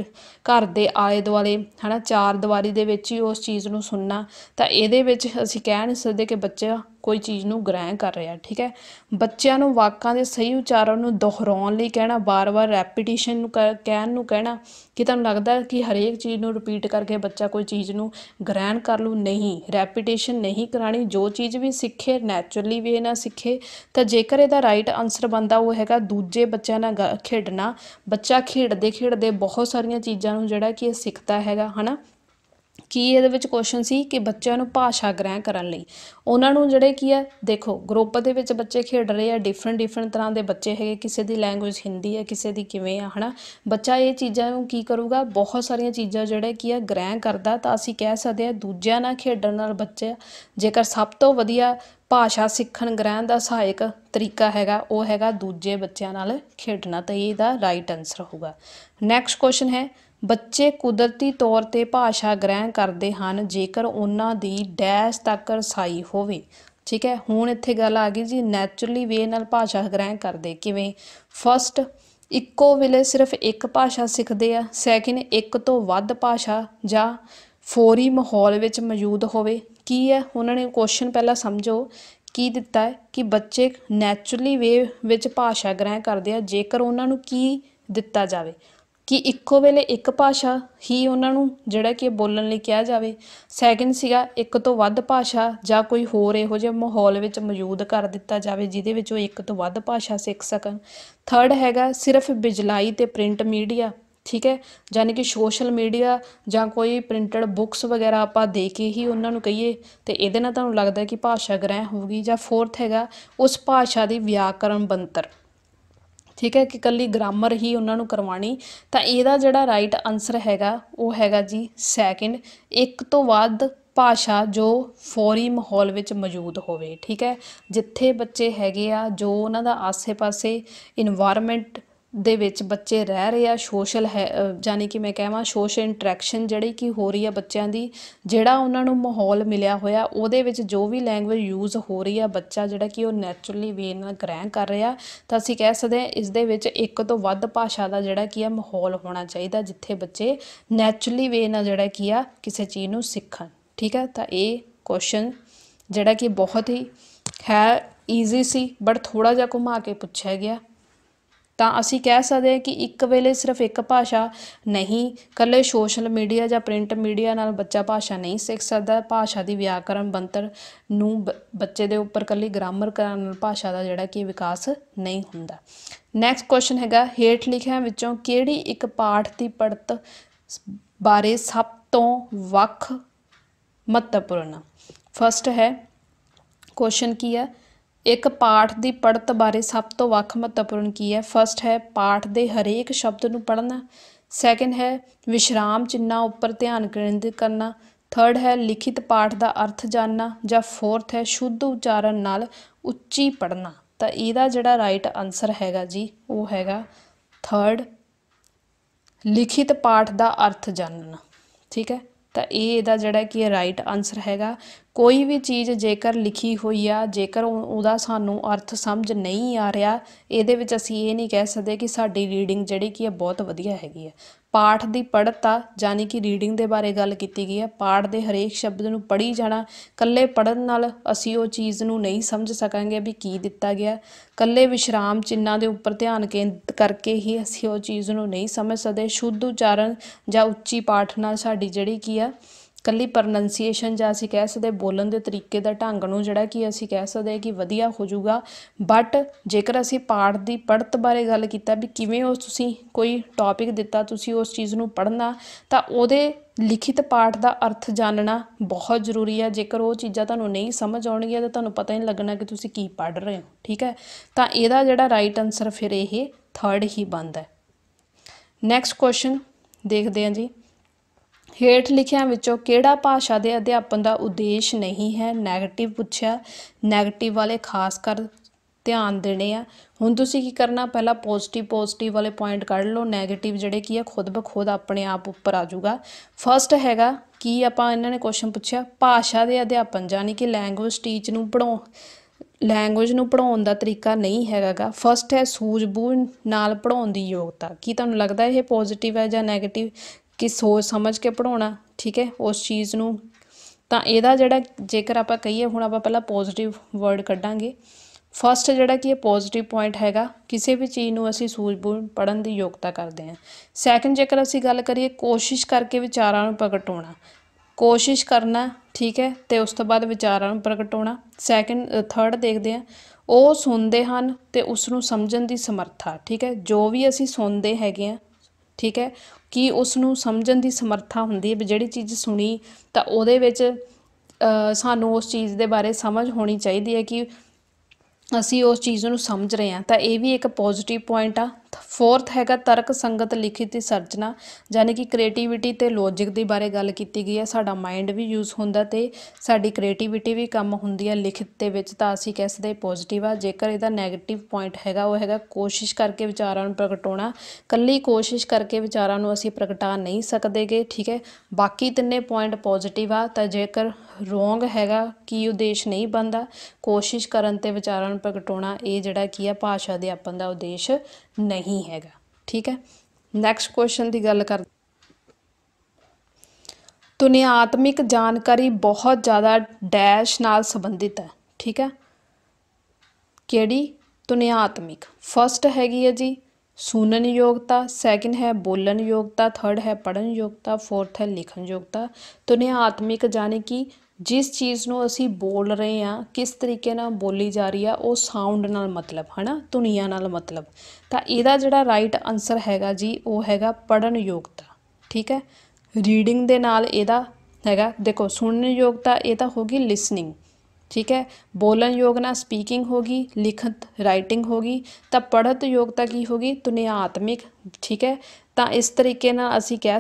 ਘਰ ਦੇ ਆਏ ਦੁਆਲੇ ਹਨਾ ਚਾਰ ਦੀਵਾਰੀ ਦੇ ਵਿੱਚ ਹੀ ਉਸ ਚੀਜ਼ ਨੂੰ ਸੁਣਨਾ ਤਾਂ ਇਹਦੇ ਵਿੱਚ ਅਸੀਂ ਕਹਿ ਨਹੀਂ ਸਕਦੇ ਕਿ ਬੱਚਾ ਕੋਈ ਚੀਜ਼ ਨੂੰ ਗ੍ਰਹਿਣ ਕਰ ਰਿਹਾ ਠੀਕ ਹੈ ਬੱਚਿਆਂ ਨੂੰ ਵਾਕਾਂ ਦੇ ਸਹੀ ਉਚਾਰਨ ਨੂੰ ਦੁਹਰਾਉਣ ਲਈ ਕਹਿਣਾ ਬਾਰ-ਬਾਰ ਰੈਪੀਟੀਸ਼ਨ ਨੂੰ ਕਹਿਣ ਨੂੰ ਕਹਿਣਾ ਕਿ ਤੁਹਾਨੂੰ ਲੱਗਦਾ ਕਿ ਹਰੇਕ ਚੀਜ਼ ਨੂੰ ਰਿਪੀਟ ਕਰਕੇ ਬੱਚਾ ਕੋਈ ਚੀਜ਼ ਨੂੰ ਗ੍ਰਹਿਣ ਕਰ ਲੂ ਨਹੀਂ ਰੈਪੀਟੀਸ਼ਨ ਨਹੀਂ ਕਰਾਣੀ ਜੋ ਚੀਜ਼ ਵੀ ਸਿੱਖੇ ਨੇਚਰਲੀ ਵੀ ਇਹਨਾਂ ਸਿੱਖੇ ਤਾਂ ਜੇਕਰ ਇਹਦਾ ਰਾਈਟ ਆਨਸਰ ਬੰਦਾ ਉਹ ਹੈਗਾ ਦੂਜੇ ਬੱਚਿਆਂ ਨਾਲ ਖੇਡਣਾ ਬੱਚਾ ਖੇਡਦੇ ਖੇਡਦੇ ਬਹੁਤ ਸਾਰੀਆਂ ਚੀਜ਼ਾਂ ਨੂੰ ਜਿਹੜਾ ਕਿ ਇਹ ਸਿੱਖਦਾ ਹੈਗਾ ਹਨਾ ਕੀ ਇਹਦੇ ਵਿੱਚ ਕੁਐਸਚਨ ਸੀ ਕਿ ਬੱਚਿਆਂ ਨੂੰ ਭਾਸ਼ਾ ਗ੍ਰਹਿਣ ਕਰਨ ਲਈ ਉਹਨਾਂ ਨੂੰ ਜਿਹੜੇ ਕੀ ਹੈ ਦੇਖੋ ਗਰੁੱਪ ਦੇ ਵਿੱਚ ਬੱਚੇ ਖੇਡ ਰਹੇ ਆ ਡਿਫਰੈਂਟ ਡਿਫਰੈਂਟ ਤਰ੍ਹਾਂ ਦੇ ਬੱਚੇ ਹੈਗੇ ਕਿਸੇ ਦੀ ਲੈਂਗੁਏਜ ਹਿੰਦੀ ਹੈ ਕਿਸੇ ਦੀ ਕਿਵੇਂ ਆ ਹਨਾ ਬੱਚਾ ਇਹ ਚੀਜ਼ਾਂ ਨੂੰ ਕੀ ਕਰੂਗਾ ਬਹੁਤ ਸਾਰੀਆਂ ਚੀਜ਼ਾਂ ਜਿਹੜੇ ਕੀ ਆ ਗ੍ਰਹਿਣ ਕਰਦਾ ਤਾਂ ਅਸੀਂ ਕਹਿ ਸਕਦੇ ਆ ਦੂਜਿਆਂ ਨਾਲ ਖੇਡਣ ਨਾਲ ਬੱਚੇ ਜੇਕਰ ਸਭ ਤੋਂ ਵਧੀਆ ਭਾਸ਼ਾ ਸਿੱਖਣ ਗ੍ਰਹਿਣ ਦਾ ਸਹਾਇਕ ਤਰੀਕਾ ਹੈਗਾ ਉਹ ਹੈਗਾ ਦੂਜੇ ਬੱਚਿਆਂ ਨਾਲ ਖੇਡਣਾ ਤਾਂ ਇਹਦਾ ਰਾਈਟ ਆਨਸਰ ਹੋਊਗਾ ਨੈਕਸਟ ਕੁਐਸਚਨ ਹੈ ਬੱਚੇ ਕੁਦਰਤੀ ਤੌਰ ਤੇ ਭਾਸ਼ਾ ਗ੍ਰਹਿਣ ਕਰਦੇ ਹਨ ਜੇਕਰ ਉਹਨਾਂ ਦੀ ਡੈਸ਼ ਤੱਕ ਰਸਾਈ ਹੋਵੇ ਠੀਕ ਹੈ ਹੁਣ ਇੱਥੇ ਗੱਲ ਆ ਗਈ ਜੀ ਨੇਚਰਲੀ ਵੇ ਨਾਲ ਭਾਸ਼ਾ ਗ੍ਰਹਿਣ ਕਰਦੇ ਕਿਵੇਂ ਫਸਟ ਇੱਕੋ ਵੇਲੇ ਸਿਰਫ ਇੱਕ ਭਾਸ਼ਾ ਸਿੱਖਦੇ ਆ ਸੈਕਿੰਡ ਇੱਕ ਤੋਂ ਵੱਧ ਭਾਸ਼ਾ ਜਾਂ ਫੋਰੀ ਮਾਹੌਲ ਵਿੱਚ ਮੌਜੂਦ ਹੋਵੇ ਕੀ ਹੈ ਉਹਨਾਂ ਨੇ ਕੁਐਸਚਨ ਪਹਿਲਾਂ ਸਮਝੋ ਕੀ ਦਿੱਤਾ ਹੈ ਕਿ ਬੱਚੇ ਨੇਚਰਲੀ ਵੇ ਵਿੱਚ ਭਾਸ਼ਾ ਗ੍ਰਹਿਣ ਕਰਦੇ ਆ ਜੇਕਰ ਉਹਨਾਂ ਨੂੰ ਕੀ ਦਿੱਤਾ ਜਾਵੇ ਕਿ ਇੱਕੋ ਵੇਲੇ ਇੱਕ ਭਾਸ਼ਾ ਹੀ ਉਹਨਾਂ ਨੂੰ ਜਿਹੜਾ ਕਿ ਬੋਲਣ ਲਈ ਕਿਹਾ ਜਾਵੇ ਸੈਕਿੰਡ ਸੀਗਾ ਇੱਕ ਤੋਂ ਵੱਧ ਭਾਸ਼ਾ ਜਾਂ ਕੋਈ ਹੋਰ ਇਹੋ ਜਿਹਾ ਮਾਹੌਲ ਵਿੱਚ ਮੌਜੂਦ ਕਰ ਦਿੱਤਾ ਜਾਵੇ ਜਿਹਦੇ ਵਿੱਚ ਉਹ ਇੱਕ ਤੋਂ ਵੱਧ ਭਾਸ਼ਾ ਸਿੱਖ ਸਕਣ ਥਰਡ ਹੈਗਾ ਸਿਰਫ ਬਿਜਲਾਈ ਤੇ ਪ੍ਰਿੰਟ ਮੀਡੀਆ ਠੀਕ ਹੈ ਯਾਨੀ ਕਿ ਸੋਸ਼ਲ ਮੀਡੀਆ ਜਾਂ ਕੋਈ ਪ੍ਰਿੰਟਡ ਬੁੱਕਸ ਵਗੈਰਾ ਆਪਾਂ ਦੇ ਕੇ ਹੀ ਉਹਨਾਂ ਨੂੰ ਕਹੀਏ ਤੇ ਇਹਦੇ ਨਾਲ ਤੁਹਾਨੂੰ ਲੱਗਦਾ ਕਿ ਭਾਸ਼ਾ ਗ੍ਰਹਿ ਹੋਊਗੀ ਜਾਂ ਫੋਰਥ ਹੈਗਾ ਉਸ ਭਾਸ਼ਾ ਦੀ ਵਿਆਕਰਨ ਬੰਤਰ ਠੀਕ ਹੈ ਕਿ ਕੱਲੀ ਗ੍ਰਾਮਰ ਹੀ ਉਹਨਾਂ ਨੂੰ ਕਰਵਾਣੀ ਤਾਂ ਇਹਦਾ ਜਿਹੜਾ ਰਾਈਟ ਆਨਸਰ ਹੈਗਾ ਉਹ ਹੈਗਾ ਜੀ ਸੈਕਿੰਡ ਇੱਕ ਤੋਂ ਵੱਧ ਭਾਸ਼ਾ ਜੋ ਫੌਰੀ ਮਾਹੌਲ ਵਿੱਚ ਮੌਜੂਦ ਹੋਵੇ ਠੀਕ ਹੈ ਜਿੱਥੇ ਬੱਚੇ ਹੈਗੇ ਆ ਜੋ ਉਹਨਾਂ ਦਾ ਆਸ-ਪਾਸੇ এনवायरमेंट ਦੇ ਵਿੱਚ ਬੱਚੇ ਰਹਿ ਰਹੇ ਆ ਸੋਸ਼ਲ ਹੈ ਯਾਨੀ ਕਿ ਮੈਂ ਕਹਾਂ ਸੋਸ਼ਲ ਇੰਟਰੈਕਸ਼ਨ ਜਿਹੜੀ ਕਿ ਹੋ ਰਹੀ ਆ ਬੱਚਿਆਂ ਦੀ ਜਿਹੜਾ ਉਹਨਾਂ ਨੂੰ ਮਾਹੌਲ ਮਿਲਿਆ ਹੋਇਆ ਉਹਦੇ ਵਿੱਚ ਜੋ ਵੀ ਲੈਂਗੁਏਜ ਯੂਜ਼ ਹੋ ਰਹੀ ਆ ਬੱਚਾ ਜਿਹੜਾ ਕਿ ਉਹ ਨੇਚਰਲੀ ਵੇ ਨਾਲ ਗ੍ਰਹਿਣ ਕਰ ਰਿਹਾ ਤਾਂ ਅਸੀਂ ਕਹਿ ਸਕਦੇ ਹਾਂ ਇਸ ਦੇ ਵਿੱਚ ਇੱਕ ਤੋਂ ਵੱਧ ਭਾਸ਼ਾ ਦਾ ਜਿਹੜਾ ਕੀ ਆ ਮਾਹੌਲ ਹੋਣਾ ਚਾਹੀਦਾ ਜਿੱਥੇ ਬੱਚੇ ਨੇਚਰਲੀ ਵੇ ਨਾਲ ਜਿਹੜਾ ਕੀ ਆ ਕਿਸੇ ਚੀਜ਼ ਨੂੰ ਸਿੱਖਣ ਠੀਕ ਹੈ ਤਾਂ ਇਹ ਕੁਐਸਚਨ ਜਿਹੜਾ ਕਿ ਬਹੁਤ ਹੀ ਹੈ ਈਜ਼ੀ ਸੀ ਬਟ ਥੋੜਾ ਜਿਹਾ ਘੁਮਾ ਕੇ ਪੁੱਛਿਆ ਗਿਆ ਤਾਂ ਅਸੀਂ ਕਹਿ ਸਕਦੇ ਹਾਂ ਕਿ ਇੱਕ ਵੇਲੇ ਸਿਰਫ ਇੱਕ ਭਾਸ਼ਾ ਨਹੀਂ ਕੱਲੇ ਸੋਸ਼ਲ ਮੀਡੀਆ ਜਾਂ ਪ੍ਰਿੰਟ ਮੀਡੀਆ ਨਾਲ ਬੱਚਾ ਭਾਸ਼ਾ ਨਹੀਂ ਸਿੱਖ ਸਕਦਾ ਭਾਸ਼ਾ ਦੀ ਵਿਆਕਰਨ ਬੰਤਰ ਨੂੰ ਬੱਚੇ ਦੇ ਉੱਪਰ ਕੱਲੀ ਗ੍ਰਾਮਰ ਕਰਨ ਨਾਲ ਭਾਸ਼ਾ ਦਾ ਜਿਹੜਾ ਕਿ ਵਿਕਾਸ ਨਹੀਂ ਹੁੰਦਾ ਨੈਕਸਟ ਕੁਐਸਚਨ ਹੈਗਾ ਹੇਠ ਲਿਖਿਆਂ ਵਿੱਚੋਂ ਕਿਹੜੀ ਇੱਕ ਪਾਠ ਦੀ ਪੜਤ ਬਾਰੇ ਸਭ ਤੋਂ ਵੱਖ ਮਹੱਤਵਪੂਰਨ ਫਸਟ ਹੈ ਕੁਐਸਚਨ ਕੀ ਹੈ ਇੱਕ ਪਾਠ ਦੀ ਪੜਤ ਬਾਰੇ ਸਭ ਤੋਂ ਵੱਖ ਮਹੱਤਵਪੂਰਨ ਕੀ ਹੈ ਫਸਟ ਹੈ ਪਾਠ ਦੇ ਹਰੇਕ ਸ਼ਬਦ ਨੂੰ ਪੜਨਾ ਸੈਕਿੰਡ ਹੈ ਵਿਸ਼ਰਾਮ ਚਿੰਨਾ ਉੱਪਰ ਧਿਆਨ ਕੇਂਦਰਿਤ ਕਰਨਾ ਥਰਡ ਹੈ ਲਿਖਿਤ ਪਾਠ ਦਾ ਅਰਥ ਜਾਨਣਾ ਜਾਂ ਫੋਰਥ ਹੈ ਸ਼ੁੱਧ ਉਚਾਰਨ ਨਾਲ ਉੱਚੀ ਪੜਨਾ ਤਾਂ ਇਹਦਾ ਜਿਹੜਾ ਰਾਈਟ ਆਨਸਰ ਹੈਗਾ ਜੀ ਉਹ ਹੈਗਾ ਥਰਡ ਲਿਖਿਤ ਪਾਠ ਦਾ ਅਰਥ ਜਾਨਣਾ ਠੀਕ ਹੈ ਤਾਂ ਇਹ ਇਹਦਾ ਜਿਹੜਾ ਕੀ ਰਾਈਟ ਆਨਸਰ ਹੈਗਾ ਕੋਈ ਵੀ ਚੀਜ਼ ਜੇਕਰ ਲਿਖੀ ਹੋਈ ਆ ਜੇਕਰ ਉਹਦਾ ਸਾਨੂੰ ਅਰਥ ਸਮਝ ਨਹੀਂ ਆ ਰਿਹਾ ਇਹਦੇ ਵਿੱਚ ਅਸੀਂ ਇਹ ਨਹੀਂ ਕਹਿ ਸਕਦੇ ਕਿ ਸਾਡੀ ਰੀਡਿੰਗ ਜਿਹੜੀ ਕੀ ਹੈ ਬਹੁਤ ਵਧੀਆ ਹੈਗੀ ਆ ਪਾਠ ਦੀ ਪੜਤਾ ਯਾਨੀ ਕਿ ਰੀਡਿੰਗ ਦੇ ਬਾਰੇ ਗੱਲ ਕੀਤੀ ਗਈ ਹੈ ਪਾਠ ਦੇ ਹਰੇਕ ਸ਼ਬਦ ਨੂੰ ਪੜ੍ਹੀ ਜਾਣਾ ਕੱਲੇ ਪੜਨ ਨਾਲ ਅਸੀਂ ਉਹ ਚੀਜ਼ ਨੂੰ ਨਹੀਂ ਸਮਝ ਸਕਾਂਗੇ ਵੀ ਕੀ ਦਿੱਤਾ ਗਿਆ ਕੱਲੇ ਵਿਸ਼ਰਾਮ ਚਿੰਨਾਂ ਦੇ ਉੱਪਰ ਧਿਆਨ ਕੇਂਦਰਿਤ ਕਰਕੇ ਹੀ ਅਸੀਂ ਉਹ ਚੀਜ਼ ਨੂੰ ਨਹੀਂ ਸਮਝ ਸਕਦੇ ਸ਼ੁੱਧ ਉਚਾਰਨ ਜਾਂ ਉੱਚੀ ਪਾਠ ਨਾਲ ਸਾਡੀ ਜਿਹੜੀ ਕੀ ਆ ਕੱਲੀ ਪ੍ਰੋਨੰਸੀਏਸ਼ਨ ਜਾਂ ਅਸੀਂ ਕਹਿ ਸਕਦੇ ਬੋਲਣ ਦੇ ਤਰੀਕੇ ਦਾ ਢੰਗ ਨੂੰ ਜਿਹੜਾ ਕਿ ਅਸੀਂ ਕਹਿ ਸਕਦੇ ਕਿ ਵਧੀਆ ਹੋ ਜਾਊਗਾ ਬਟ ਜੇਕਰ ਅਸੀਂ ਪਾਠ ਦੀ ਪੜਤ ਬਾਰੇ ਗੱਲ ਕੀਤਾ ਵੀ ਕਿਵੇਂ ਉਸ ਤੁਸੀਂ ਕੋਈ ਟੌਪਿਕ ਦਿੱਤਾ ਤੁਸੀਂ ਉਸ ਚੀਜ਼ ਨੂੰ ਪੜ੍ਹਨਾ ਤਾਂ ਉਹਦੇ ਲਿਖਿਤ ਪਾਠ ਦਾ ਅਰਥ ਜਾਣਨਾ ਬਹੁਤ ਜ਼ਰੂਰੀ ਹੈ ਜੇਕਰ ਉਹ ਚੀਜ਼ਾਂ ਤੁਹਾਨੂੰ ਨਹੀਂ ਸਮਝ ਆਉਣਗੀਆਂ ਤਾਂ ਤੁਹਾਨੂੰ ਪਤਾ ਹੀ ਨਹੀਂ ਲੱਗਣਾ ਕਿ ਤੁਸੀਂ ਕੀ ਪੜ੍ਹ ਰਹੇ ਹੋ ਠੀਕ ਹੈ ਤਾਂ ਇਹਦਾ ਜਿਹੜਾ ਰਾਈਟ ਆਨਸਰ ਫਿਰ ਇਹ ਥਰਡ ਹੀ ਬੰਦ ਹੈ ਨੈਕਸਟ ਕੁਐਸਚਨ ਦੇਖਦੇ ਹਾਂ ਜੀ ਹੇਠ ਲਿਖਿਆਂ ਵਿੱਚੋਂ ਕਿਹੜਾ ਭਾਸ਼ਾ ਦੇ ਅਧਿਆਪਨ ਦਾ ਉਦੇਸ਼ ਨਹੀਂ ਹੈ 네ਗੇਟਿਵ ਪੁੱਛਿਆ 네ਗੇਟਿਵ ਵਾਲੇ ਖਾਸ ਕਰ ਧਿਆਨ ਦੇਣੇ ਆ ਹੁਣ ਤੁਸੀਂ ਕੀ ਕਰਨਾ ਪਹਿਲਾਂ ਪੋਜ਼ਿਟਿਵ ਪੋਜ਼ਿਟਿਵ ਵਾਲੇ ਪੁਆਇੰਟ ਕੱਢ ਲਓ 네ਗੇਟਿਵ ਜਿਹੜੇ ਕੀ ਆ ਖੁਦ ਬਖੁਦ ਆਪਣੇ ਆਪ ਉੱਪਰ ਆ ਜਾਊਗਾ ਫਰਸਟ ਹੈਗਾ ਕੀ ਆਪਾਂ ਇਹਨਾਂ ਨੇ ਕੁਐਸਚਨ ਪੁੱਛਿਆ ਭਾਸ਼ਾ ਦੇ ਅਧਿਆਪਨ ਜਾਨੀ ਕਿ ਲੈਂਗੁਏਜ ਟੀਚ ਨੂੰ ਪੜਾਉ ਲੈਂਗੁਏਜ ਨੂੰ ਪੜਾਉਣ ਦਾ ਤਰੀਕਾ ਨਹੀਂ ਹੈਗਾਗਾ ਫਰਸਟ ਹੈ ਸੂਝਬੂਝ ਨਾਲ ਪੜਾਉਣ ਦੀ ਯੋਗਤਾ ਕੀ ਤੁਹਾਨੂੰ ਲੱਗਦਾ ਇਹ ਪੋਜ਼ਿਟਿਵ ਹੈ ਜਾਂ 네ਗੇਟਿਵ ਕਿ ਸੋਚ ਸਮਝ ਕੇ ਪੜਾਉਣਾ ਠੀਕ ਹੈ ਉਸ ਚੀਜ਼ ਨੂੰ ਤਾਂ ਇਹਦਾ ਜਿਹੜਾ ਜੇਕਰ ਆਪਾਂ ਕਹੀਏ ਹੁਣ ਆਪਾਂ ਪਹਿਲਾਂ ਪੋਜ਼ਿਟਿਵ ਵਰਡ ਕੱਢਾਂਗੇ ਫਸਟ ਜਿਹੜਾ ਕਿ ਇਹ ਪੋਜ਼ਿਟਿਵ ਪੁਆਇੰਟ ਹੈਗਾ ਕਿਸੇ ਵੀ ਚੀਜ਼ ਨੂੰ ਅਸੀਂ ਸੂਝਬੂਝ ਪੜਨ ਦੀ ਯੋਗਤਾ ਕਰਦੇ ਹਾਂ ਸੈਕੰਡ ਜੇਕਰ ਅਸੀਂ ਗੱਲ ਕਰੀਏ ਕੋਸ਼ਿਸ਼ ਕਰਕੇ ਵਿਚਾਰਾਂ ਨੂੰ ਪ੍ਰਗਟਾਉਣਾ ਕੋਸ਼ਿਸ਼ ਕਰਨਾ ਠੀਕ ਹੈ ਤੇ ਉਸ ਤੋਂ ਬਾਅਦ ਵਿਚਾਰਾਂ ਨੂੰ ਪ੍ਰਗਟਾਉਣਾ ਸੈਕੰਡ ਥਰਡ ਦੇਖਦੇ ਹਾਂ ਉਹ ਸੁਣਦੇ ਹਨ ਤੇ ਉਸ ਨੂੰ ਸਮਝਣ ਦੀ ਸਮਰੱਥਾ ਠੀਕ ਹੈ ਜੋ ਵੀ ਅਸੀਂ ਸੁਣਦੇ ਹੈਗੇ ਆ ਠੀਕ ਹੈ ਕਿ ਉਸ ਨੂੰ ਸਮਝਣ ਦੀ ਸਮਰੱਥਾ ਹੁੰਦੀ ਹੈ ਵੀ ਜਿਹੜੀ ਚੀਜ਼ ਸੁਣੀ ਤਾਂ ਉਹਦੇ ਵਿੱਚ ਸਾਨੂੰ ਉਸ ਚੀਜ਼ ਦੇ ਬਾਰੇ ਸਮਝ ਹੋਣੀ ਚਾਹੀਦੀ ਹੈ ਕਿ ਅਸੀਂ ਉਸ ਚੀਜ਼ ਨੂੰ ਸਮਝ ਰਹੇ ਹਾਂ ਤਾਂ ਇਹ ਵੀ ਇੱਕ ਪੋਜ਼ਿਟਿਵ ਪੁਆਇੰਟ ਆ ਫੋਰਥ ਹੈਗਾ ਤਰਕ ਸੰਗਤ ਲਿਖਿਤ ਸਿਰਜਣਾ ਯਾਨੀ ਕਿ ਕ੍ਰੀਏਟੀਵਿਟੀ ਤੇ ਲੌਜੀਕ ਦੇ ਬਾਰੇ ਗੱਲ ਕੀਤੀ ਗਈ ਹੈ ਸਾਡਾ ਮਾਈਂਡ ਵੀ ਯੂਜ਼ ਹੁੰਦਾ ਤੇ ਸਾਡੀ ਕ੍ਰੀਏਟੀਵਿਟੀ ਵੀ ਕੰਮ ਹੁੰਦੀ ਹੈ ਲਿਖਿਤ ਦੇ ਵਿੱਚ ਤਾਂ ਅਸੀਂ ਕਹਿ ਸਕਦੇ ਪੋਜ਼ਿਟਿਵ ਆ ਜੇਕਰ ਇਹਦਾ 네ਗੇਟਿਵ ਪੁਆਇੰਟ ਹੈਗਾ ਉਹ ਹੈਗਾ ਕੋਸ਼ਿਸ਼ ਕਰਕੇ ਵਿਚਾਰਾਂ ਨੂੰ ਪ੍ਰਗਟਾਉਣਾ ਕੱਲੀ ਕੋਸ਼ਿਸ਼ ਕਰਕੇ ਵਿਚਾਰਾਂ ਨੂੰ ਅਸੀਂ ਪ੍ਰਗਟਾ ਨਹੀਂ ਸਕਦੇਗੇ ਠੀਕ ਹੈ ਬਾਕੀ ਤਿੰਨੇ ਪੁਆਇੰਟ ਪੋਜ਼ਿਟਿਵ ਆ ਤਾਂ ਜੇਕਰ ਰੋਂਗ ਹੈਗਾ ਕੀ ਉਦੇਸ਼ ਨਹੀਂ ਬੰਦਾ ਕੋਸ਼ਿਸ਼ ਕਰਨ ਤੇ ਵਿਚਾਰਾਂ ਨੂੰ ਪ੍ਰਗਟਾਉਣਾ ਇਹ ਜਿਹੜਾ ਕੀ ਆ ਭਾਸ਼ਾ ਦੇ ਆਪਨ ਦਾ ਉਦੇਸ਼ ਨਹੀਂ नहीं है ठीक है नैक्सट क्वेश्चन की गल कर दुनियात्मिक जानकारी बहुत ज़्यादा डैश न संबंधित है ठीक है कड़ी दुनियात्मिक फस्ट हैगी है जी सुनन योग्यता सैकेंड है बोलन योग्यता थर्ड है पढ़न योग्यता फोर्थ है लिखन योग्यता दुनियात्मिक यानी कि ਜਿਸ ਚੀਜ਼ ਨੂੰ ਅਸੀਂ ਬੋਲ ਰਹੇ ਹਾਂ ਕਿਸ ਤਰੀਕੇ ਨਾਲ ਬੋਲੀ ਜਾ ਰਹੀ ਆ ਉਹ ਸਾਊਂਡ ਨਾਲ ਮਤਲਬ ਹਨਾ ਧੁਨੀਆਂ ਨਾਲ ਮਤਲਬ ਤਾਂ ਇਹਦਾ ਜਿਹੜਾ ਰਾਈਟ ਆਨਸਰ ਹੈਗਾ ਜੀ ਉਹ ਹੈਗਾ ਪੜਨ ਯੋਗਤਾ ਠੀਕ ਹੈ ਰੀਡਿੰਗ ਦੇ ਨਾਲ ਇਹਦਾ ਹੈਗਾ ਦੇਖੋ ਸੁਣਨ ਯੋਗਤਾ ਇਹ ਤਾਂ ਹੋ ਗਈ ਲਿਸਨਿੰਗ ਠੀਕ ਹੈ ਬੋਲਣ ਯੋਗ ਨਾਲ ਸਪੀਕਿੰਗ ਹੋ ਗਈ ਲਿਖਤ ਰਾਈਟਿੰਗ ਹੋ ਗਈ ਤਾਂ ਪੜਤ ਯੋਗਤਾ ਕੀ ਹੋ ਹੋਗੀ ਤੁਨਿਆਤਮਿਕ ਠੀਕ ਹੈ ਤਾਂ ਇਸ ਤਰੀਕੇ ਨਾਲ ਅਸੀਂ ਕਹਿ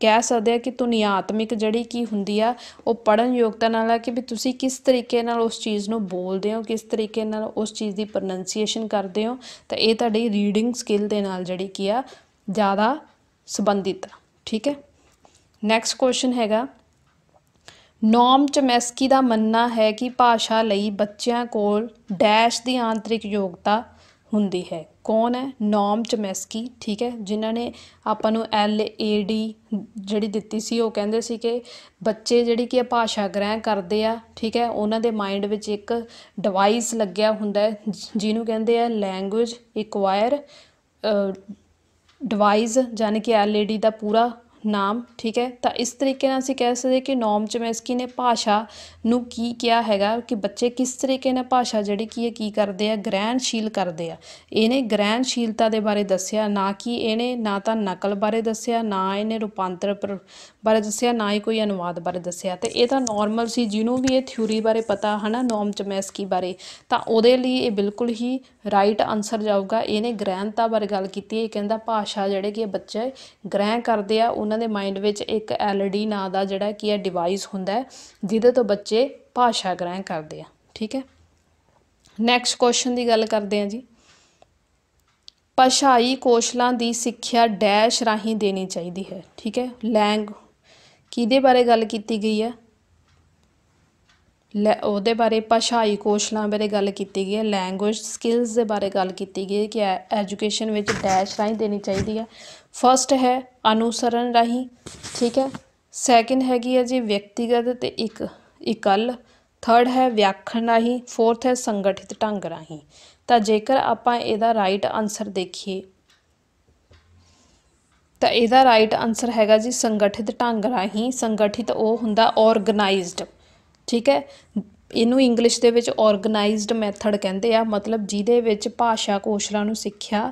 ਕਹਿ ਸਕਦੇ ਆ ਕਿ ਆਤਮਿਕ ਜਿਹੜੀ ਕੀ ਹੁੰਦੀ ਆ ਉਹ ਪੜਨ ਯੋਗਤਾ ਨਾਲ ਆ ਕਿ ਵੀ ਤੁਸੀਂ ਕਿਸ ਤਰੀਕੇ ਨਾਲ ਉਸ ਚੀਜ਼ ਨੂੰ ਬੋਲਦੇ ਹੋ ਕਿਸ ਤਰੀਕੇ ਨਾਲ ਉਸ ਚੀਜ਼ ਦੀ ਪ੍ਰੋਨੰਸੀਏਸ਼ਨ ਕਰਦੇ ਹੋ ਤਾਂ ਇਹ ਤੁਹਾਡੀ ਰੀਡਿੰਗ ਸਕਿੱਲ ਦੇ ਨਾਲ ਜਿਹੜੀ ਕੀ ਆ ਜ਼ਿਆਦਾ ਸੰਬੰਧਿਤ ਆ ਠੀਕ ਹੈ ਨੈਕਸਟ ਕੁਐਸਚਨ ਹੈਗਾ ਨੋਮ ਚਮੈਸਕੀ ਦਾ ਮੰਨਣਾ ਹੈ ਕਿ ਭਾਸ਼ਾ ਲਈ ਬੱਚਿਆਂ ਕੋਲ ਡੈਸ਼ ਦੀ ਆਂਤਰਿਕ ਯੋਗਤਾ ਹੁੰਦੀ ਹੈ ਕੌਣ ਹੈ ਨੋਮ ਚਮੈਸਕੀ ਠੀਕ ਹੈ ਜਿਨ੍ਹਾਂ ਨੇ ਆਪਾਂ ਨੂੰ ਐਲ ਏ ਡੀ ਜਿਹੜੀ ਦਿੱਤੀ ਸੀ ਉਹ ਕਹਿੰਦੇ ਸੀ ਕਿ ਬੱਚੇ ਜਿਹੜੀ ਕਿ ਭਾਸ਼ਾ ਗ੍ਰਹਿ ਕਰਦੇ ਆ ਠੀਕ ਹੈ ਉਹਨਾਂ ਦੇ ਮਾਈਂਡ ਵਿੱਚ ਇੱਕ ਡਿਵਾਈਸ ਲੱਗਿਆ ਹੁੰਦਾ ਜਿਹਨੂੰ ਕਹਿੰਦੇ ਆ ਲੈਂਗੁਏਜ ਇਕਵਾਇਰ ਡਿਵਾਈਸ ਯਾਨੀ ਕਿ ਐਲ ਏ ਡੀ ਦਾ ਪੂਰਾ ਨਾਮ ਠੀਕ ਹੈ ਤਾਂ ਇਸ ਤਰੀਕੇ ਨਾਲ ਅਸੀਂ ਕਹਿ ਸਕਦੇ ਕਿ ਨੋਮ ਚਮੈਸਕੀ ਨੇ ਭਾਸ਼ਾ ਨੂੰ ਕੀ ਕਿਹਾ ਹੈਗਾ ਕਿ ਬੱਚੇ ਕਿਸ ਤਰੀਕੇ ਨਾਲ ਭਾਸ਼ਾ ਜਿਹੜੀ ਕੀ ਹੈ ਕੀ ਕਰਦੇ ਆ ਗ੍ਰਹਿਣਸ਼ੀਲ ਕਰਦੇ ਆ ਇਹਨੇ ਗ੍ਰਹਿਣਸ਼ੀਲਤਾ ਦੇ ਬਾਰੇ ਦੱਸਿਆ ਨਾ ਕਿ ਇਹਨੇ ਨਾ ਤਾਂ ਨਕਲ ਬਾਰੇ ਦੱਸਿਆ ਨਾ ਇਹਨੇ ਰੂਪਾਂਤਰ ਬਾਰੇ ਦੱਸਿਆ ਨਾ ਹੀ ਕੋਈ ਅਨੁਵਾਦ ਬਾਰੇ ਦੱਸਿਆ ਤੇ ਇਹ ਤਾਂ ਨਾਰਮਲ ਸੀ ਜਿਹਨੂੰ ਵੀ ਇਹ ਥਿਊਰੀ ਬਾਰੇ ਪਤਾ ਹਨਾ ਨੋਮ ਚਮੈਸਕੀ ਬਾਰੇ ਤਾਂ ਉਹਦੇ ਲਈ ਇਹ ਬਿਲਕੁਲ ਹੀ ਰਾਈਟ ਆਨਸਰ ਜਾਊਗਾ ਇਹਨੇ ਗ੍ਰਹਿਣਤਾ ਬਾਰੇ ਗੱਲ ਕੀਤੀ ਇਹ ਕਹਿੰਦਾ ਭਾਸ਼ਾ ਜਿਹੜੇ ਕਿ ਬੱਚੇ ਗ੍ਰਹਿਣ ਕਰਦੇ ਆ ਉਹਨਾਂ ਉਹਨਾਂ ਦੇ ਮਾਈਂਡ ਵਿੱਚ ਇੱਕ ਐਲਡੀ ਨਾਂ ਦਾ ਜਿਹੜਾ ਕੀ ਹੈ ਡਿਵਾਈਸ ਹੁੰਦਾ ਜਿਹਦੇ ਤੋਂ ਬੱਚੇ ਭਾਸ਼ਾ ਗ੍ਰਹਿਣ ਕਰਦੇ ਆ ਠੀਕ ਹੈ ਨੈਕਸਟ ਕੁਐਸਚਨ ਦੀ ਗੱਲ ਕਰਦੇ ਆ ਜੀ ਭਾਸ਼ਾਈ ਕੋਸ਼ਲਾਂ ਦੀ ਸਿੱਖਿਆ ਡੈਸ਼ ਰਾਹੀਂ ਦੇਣੀ ਚਾਹੀਦੀ ਹੈ ਠੀਕ ਹੈ ਲੈਂਗ ਕਿਹਦੇ ਬਾਰੇ ਗੱਲ ਕੀਤੀ ਗਈ ਹੈ ਉਹਦੇ ਬਾਰੇ ਭਾਸ਼ਾਈ ਕੋਸ਼ਲਾਂ ਬਾਰੇ ਗੱਲ ਕੀਤੀ ਗਈ ਹੈ ਲੈਂਗੁਏਜ ਸਕਿਲਸ ਦੇ ਬਾਰੇ ਗੱਲ ਕੀਤੀ ਗਈ ਹੈ ਕਿ ਐਜੂਕੇਸ਼ਨ ਵਿੱਚ ਡੈਸ਼ ਰਾਹੀਂ ਦੇਣੀ ਚਾਹੀਦੀ ਹੈ ਫਸਟ ਹੈ ਅਨੁਸਰਣ ਰਾਹੀਂ ਠੀਕ ਹੈ ਸੈਕਿੰਡ ਹੈਗੀ ਹੈ ਜੀ ਵਿਅਕਤੀਗਤ ਤੇ ਇੱਕ ਇਕੱਲ ਥਰਡ ਹੈ ਵਿਆਖਣ ਰਾਹੀਂ ਫੋਰਥ ਹੈ ਸੰਗਠਿਤ ਢੰਗ ਰਾਹੀਂ ਤਾਂ ਜੇਕਰ ਆਪਾਂ ਇਹਦਾ ਰਾਈਟ ਆਨਸਰ ਦੇਖੀਏ ਤਾਂ ਇਹਦਾ ਰਾਈਟ ਆਨਸਰ ਹੈਗਾ ਜੀ ਸੰਗਠਿਤ ਢੰਗ ਰਾਹੀਂ ਸੰਗਠਿਤ ਉਹ ਹੁੰਦਾ ਆਰਗੇਨਾਈਜ਼ਡ ਠੀਕ ਹੈ ਇਹਨੂੰ ਇੰਗਲਿਸ਼ ਦੇ ਵਿੱਚ ਆਰਗੇਨਾਈਜ਼ਡ ਮੈਥਡ ਕਹਿੰਦੇ ਆ ਮਤਲਬ ਜਿਹਦੇ ਵਿੱਚ ਭਾਸ਼ਾ ਕੋਸ਼ਲਾਂ ਨੂੰ ਸਿੱਖਿਆ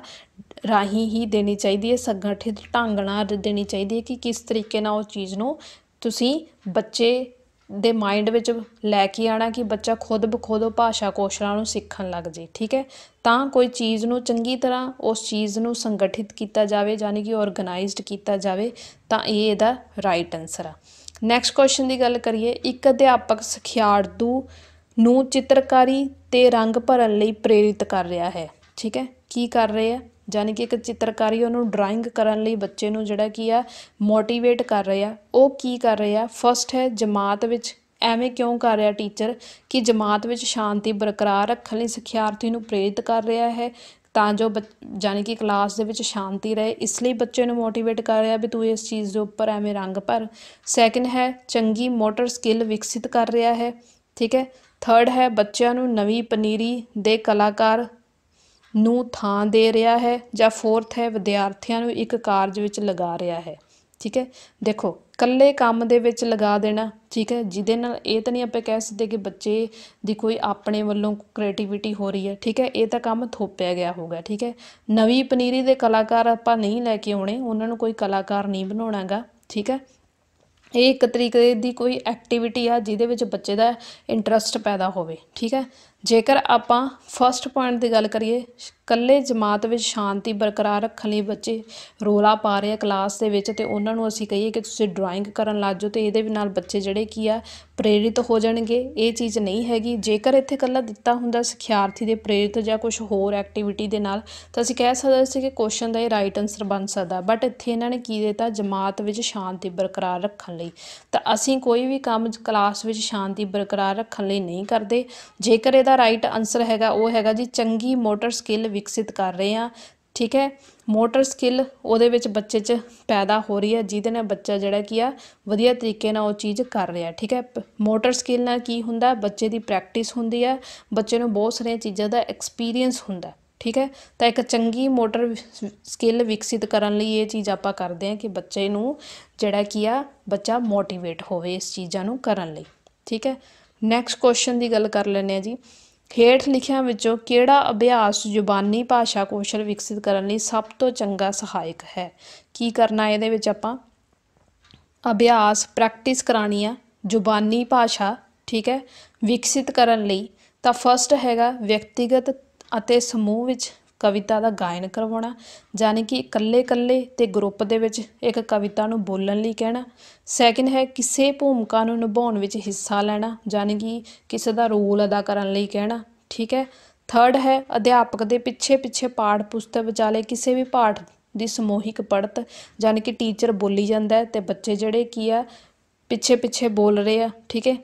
ਰਾਹੀਂ ਹੀ ਦੇਣੀ ਚਾਹੀਦੀ ਹੈ ਸੰਗਠਿਤ ਢੰਗ ਨਾਲ ਦੇਣੀ ਚਾਹੀਦੀ ਹੈ ਕਿ ਕਿਸ ਤਰੀਕੇ ਨਾਲ ਉਹ ਚੀਜ਼ ਨੂੰ ਤੁਸੀਂ ਬੱਚੇ ਦੇ ਮਾਈਂਡ ਵਿੱਚ ਲੈ ਕੇ ਆਣਾ ਕਿ ਬੱਚਾ ਖੁਦ ਬਖੁਦ ਉਹ ਭਾਸ਼ਾ ਕੋਸ਼ਲਾਂ ਨੂੰ ਸਿੱਖਣ ਲੱਗ ਜੇ ਠੀਕ ਹੈ ਤਾਂ ਕੋਈ ਚੀਜ਼ ਨੂੰ ਚੰਗੀ ਤਰ੍ਹਾਂ ਉਸ ਚੀਜ਼ ਨੂੰ ਸੰਗਠਿਤ ਕੀਤਾ ਜਾਵੇ ਯਾਨੀ ਕਿ ਆਰਗੇਨਾਈਜ਼ਡ ਕੀਤਾ ਜਾਵੇ ਤਾਂ ਇਹ ਇਹਦਾ ਰਾਈਟ ਆਨਸਰ ਆ ਨੈਕਸਟ ਕੁਐਸਚਨ ਦੀ ਗੱਲ ਕਰੀਏ ਇੱਕ ਅਧਿਆਪਕ ਸਖਿਆੜੂ ਨੂੰ ਚਿੱਤਰਕਾਰੀ ਤੇ ਰੰਗ ਭਰਨ ਲਈ ਪ੍ਰੇਰਿਤ ਕਰ ਰਿਹਾ ਹੈ ਠੀਕ ਹੈ ਕੀ ਕਰ ਰਹੇ ਆ ਜਾਨੀ ਕਿ ਇੱਕ ਚਿੱਤਰਕਾਰੀ ਉਹਨੂੰ ਡਰਾਇੰਗ ਕਰਨ ਲਈ ਬੱਚੇ ਨੂੰ ਜਿਹੜਾ ਕੀ ਆ ਮੋਟੀਵੇਟ ਕਰ ਰਿਹਾ ਉਹ ਕੀ ਕਰ ਰਿਹਾ ਫਸਟ ਹੈ ਜਮਾਤ ਵਿੱਚ ਐਵੇਂ ਕਿਉਂ ਕਰ ਰਿਹਾ ਟੀਚਰ ਕਿ ਜਮਾਤ ਵਿੱਚ ਸ਼ਾਂਤੀ ਬਰਕਰਾਰ ਰੱਖਣ ਲਈ ਸਿੱਖਿਆਰਥੀ ਨੂੰ ਪ੍ਰੇਰਿਤ ਕਰ ਰਿਹਾ ਹੈ ਤਾਂ ਜੋ ਜਾਨੀ ਕਿ ਕਲਾਸ ਦੇ ਵਿੱਚ ਸ਼ਾਂਤੀ ਰਹੇ ਇਸ ਲਈ ਬੱਚੇ ਨੂੰ ਮੋਟੀਵੇਟ ਕਰ ਰਿਹਾ ਵੀ ਤੂੰ ਇਸ ਚੀਜ਼ ਦੇ ਉੱਪਰ ਐਵੇਂ ਰੰਗ ਭਰ ਸੈਕਿੰਡ ਹੈ ਚੰਗੀ ਮੋਟਰ ਸਕਿੱਲ ਵਿਕਸਿਤ ਕਰ ਰਿਹਾ ਹੈ ਠੀਕ ਹੈ ਥਰਡ ਹੈ ਬੱਚਿਆਂ ਨੂੰ ਨਵੀਂ ਪਨੀਰੀ ਦੇ ਕਲਾਕਾਰ ਨੂੰ ਥਾਂ ਦੇ ਰਿਹਾ ਹੈ ਜਾਂ ਫੋਰਥ ਹੈ ਵਿਦਿਆਰਥੀਆਂ ਨੂੰ ਇੱਕ ਕਾਰਜ ਵਿੱਚ ਲਗਾ ਰਿਹਾ ਹੈ ਠੀਕ ਹੈ ਦੇਖੋ ਕੱਲੇ ਕੰਮ ਦੇ ਵਿੱਚ ਲਗਾ ਦੇਣਾ ਠੀਕ ਹੈ ਜਿਹਦੇ ਨਾਲ ਇਹ ਤਾਂ ਨਹੀਂ ਆਪਾਂ ਕਹਿ ਸਕਦੇ ਕਿ ਬੱਚੇ ਦੀ ਕੋਈ ਆਪਣੇ ਵੱਲੋਂ ਕ੍ਰੀਏਟੀਵਿਟੀ ਹੋ ਰਹੀ ਹੈ ਠੀਕ ਹੈ ਇਹ ਤਾਂ ਕੰਮ ਥੋਪਿਆ ਗਿਆ ਹੋਗਾ ਠੀਕ ਹੈ ਨਵੀਂ ਪਨੀਰੀ ਦੇ ਕਲਾਕਾਰ ਆਪਾਂ ਨਹੀਂ ਲੈ ਕੇ ਆਉਣੇ ਉਹਨਾਂ ਨੂੰ ਕੋਈ ਕਲਾਕਾਰ ਨਹੀਂ ਬਣਾਉਣਾਗਾ ਠੀਕ ਹੈ ਇਹ ਇੱਕ ਤਰੀਕੇ ਦੀ ਕੋਈ ਐਕਟੀਵਿਟੀ ਆ ਜਿਹਦੇ ਵਿੱਚ ਬੱਚੇ ਦਾ ਇੰਟਰਸਟ ਪੈਦਾ ਹੋਵੇ ਠੀਕ ਹੈ ਜੇਕਰ ਆਪਾਂ ਫਸਟ ਪੁਆਇੰਟ ਦੀ ਗੱਲ ਕਰੀਏ ਕੱਲੇ ਜਮਾਤ ਵਿੱਚ ਸ਼ਾਂਤੀ ਬਰਕਰਾਰ ਰੱਖਣ ਲਈ ਬੱਚੇ ਰੋਲਾ ਪਾ ਰਹੇ ਆ ਕਲਾਸ ਦੇ ਵਿੱਚ ਤੇ ਉਹਨਾਂ ਨੂੰ ਅਸੀਂ ਕਹੀਏ ਕਿ ਤੁਸੀਂ ਡਰਾਇੰਗ ਕਰਨ ਲੱਗ ਜਾਓ ਤੇ ਇਹਦੇ ਨਾਲ ਬੱਚੇ ਜਿਹੜੇ ਕੀ ਆ ਪ੍ਰੇਰਿਤ ਹੋ ਜਾਣਗੇ ਇਹ ਚੀਜ਼ ਨਹੀਂ ਹੈਗੀ ਜੇਕਰ ਇੱਥੇ ਕੱਲਾ ਦਿੱਤਾ ਹੁੰਦਾ ਸਿਖਿਆਰਥੀ ਦੇ ਪ੍ਰੇਰਿਤ ਜਾਂ ਕੁਝ ਹੋਰ ਐਕਟੀਵਿਟੀ ਦੇ ਨਾਲ ਤਾਂ ਅਸੀਂ ਕਹਿ ਸਕਦੇ ਸੀ ਕਿ ਕੁਐਸਚਨ ਦਾ ਇਹ ਰਾਈਟ ਆਨਸਰ ਬਣ ਸਕਦਾ ਬਟ ਇੱਥੇ ਇਹਨਾਂ ਨੇ ਕੀ ਦਿੱਤਾ ਜਮਾਤ ਵਿੱਚ ਸ਼ਾਂਤੀ ਬਰਕਰਾਰ ਰੱਖਣ ਲਈ ਤਾਂ ਅਸੀਂ ਕੋਈ ਵੀ ਕੰਮ ਕਲਾਸ ਵਿੱਚ ਸ਼ਾਂਤੀ ਬਰਕਰਾਰ ਰੱਖਣ ਲਈ ਨਹੀਂ ਕਰਦੇ ਜੇਕਰ ਇਹਦਾ ਦਾ ਰਾਈਟ ਆਨਸਰ ਹੈਗਾ ਉਹ ਹੈਗਾ ਜੀ ਚੰਗੀ ਮੋਟਰ ਸਕਿੱਲ ਵਿਕਸਿਤ ਕਰ ਰਹੇ ਆ ਠੀਕ ਹੈ ਮੋਟਰ ਸਕਿੱਲ ਉਹਦੇ ਵਿੱਚ ਬੱਚੇ 'ਚ ਪੈਦਾ ਹੋ ਰਹੀ ਹੈ ਜਿਹਦੇ ਨਾਲ ਬੱਚਾ ਜਿਹੜਾ ਕੀ ਆ ਵਧੀਆ ਤਰੀਕੇ ਨਾਲ ਉਹ ਚੀਜ਼ ਕਰ ਰਿਹਾ ਠੀਕ ਹੈ ਮੋਟਰ ਸਕਿੱਲ ਨਾਲ ਕੀ ਹੁੰਦਾ ਬੱਚੇ ਦੀ ਪ੍ਰੈਕਟਿਸ ਹੁੰਦੀ ਹੈ ਬੱਚੇ ਨੂੰ ਬਹੁਤ ਸਾਰੀਆਂ ਚੀਜ਼ਾਂ ਦਾ ਐਕਸਪੀਰੀਅੰਸ ਹੁੰਦਾ ਠੀਕ ਹੈ ਤਾਂ ਇੱਕ ਚੰਗੀ ਮੋਟਰ ਸਕਿੱਲ ਵਿਕਸਿਤ ਕਰਨ ਲਈ ਇਹ ਚੀਜ਼ ਆਪਾਂ ਕਰਦੇ ਹਾਂ ਕਿ ਬੱਚੇ ਨੂੰ ਜਿਹੜਾ ਕੀ ਆ ਬੱਚਾ ਮੋਟੀਵੇਟ ਹੋਵੇ ਇਸ ਚੀਜ਼ਾਂ ਨੂੰ ਕਰਨ ਲਈ ਠੀਕ ਹੈ ਨੈਕਸਟ ਕੁਐਸਚਨ ਦੀ ਗੱਲ ਕਰ ਲੈਂਦੇ ਆ ਜੀ ਹੇਠ ਲਿਖਿਆਂ ਵਿੱਚੋਂ ਕਿਹੜਾ ਅਭਿਆਸ ਜ਼ੁਬਾਨੀ ਭਾਸ਼ਾ ਕੌਸ਼ਲ ਵਿਕਸਿਤ ਕਰਨ ਲਈ ਸਭ ਤੋਂ ਚੰਗਾ ਸਹਾਇਕ ਹੈ ਕੀ ਕਰਨਾ ਇਹਦੇ ਵਿੱਚ ਆਪਾਂ ਅਭਿਆਸ ਪ੍ਰੈਕਟਿਸ ਕਰਾਣੀ ਆ ਜ਼ੁਬਾਨੀ ਭਾਸ਼ਾ ਠੀਕ ਹੈ ਵਿਕਸਿਤ ਕਰਨ ਲਈ ਤਾਂ ਫਸਟ ਹੈਗਾ ਵਿਅਕਤੀਗਤ ਅਤੇ ਸਮੂਹ ਵਿੱਚ ਕਵਿਤਾ ਦਾ ਗਾਇਨ ਕਰਵਾਉਣਾ ਯਾਨੀ ਕਿ ਇਕੱਲੇ ਇਕੱਲੇ ਤੇ ਗਰੁੱਪ ਦੇ ਵਿੱਚ ਇੱਕ ਕਵਿਤਾ ਨੂੰ ਬੋਲਣ ਲਈ ਕਹਿਣਾ ਸੈਕਿੰਡ ਹੈ ਕਿਸੇ ਭੂਮਿਕਾ ਨੂੰ ਨਿਭਾਉਣ ਵਿੱਚ ਹਿੱਸਾ ਲੈਣਾ ਯਾਨੀ ਕਿ ਕਿਸੇ ਦਾ ਰੋਲ ਅਦਾ ਕਰਨ ਲਈ ਕਹਿਣਾ ਠੀਕ ਹੈ ਥਰਡ ਹੈ ਅਧਿਆਪਕ ਦੇ ਪਿੱਛੇ ਪਿੱਛੇ ਪਾਠ ਪੁਸਤਕ ਵਿਚਾਲੇ ਕਿਸੇ ਵੀ ਪਾਠ ਦੀ ਸਮੂਹਿਕ ਪੜਤ ਯਾਨੀ ਕਿ ਟੀਚਰ ਬੋਲੀ ਜਾਂਦਾ ਤੇ ਬੱਚੇ ਜਿਹੜੇ ਕੀ ਆ ਪਿੱਛੇ ਪਿੱਛੇ ਬੋਲ ਰਹੇ ਆ ਠੀਕ ਹੈ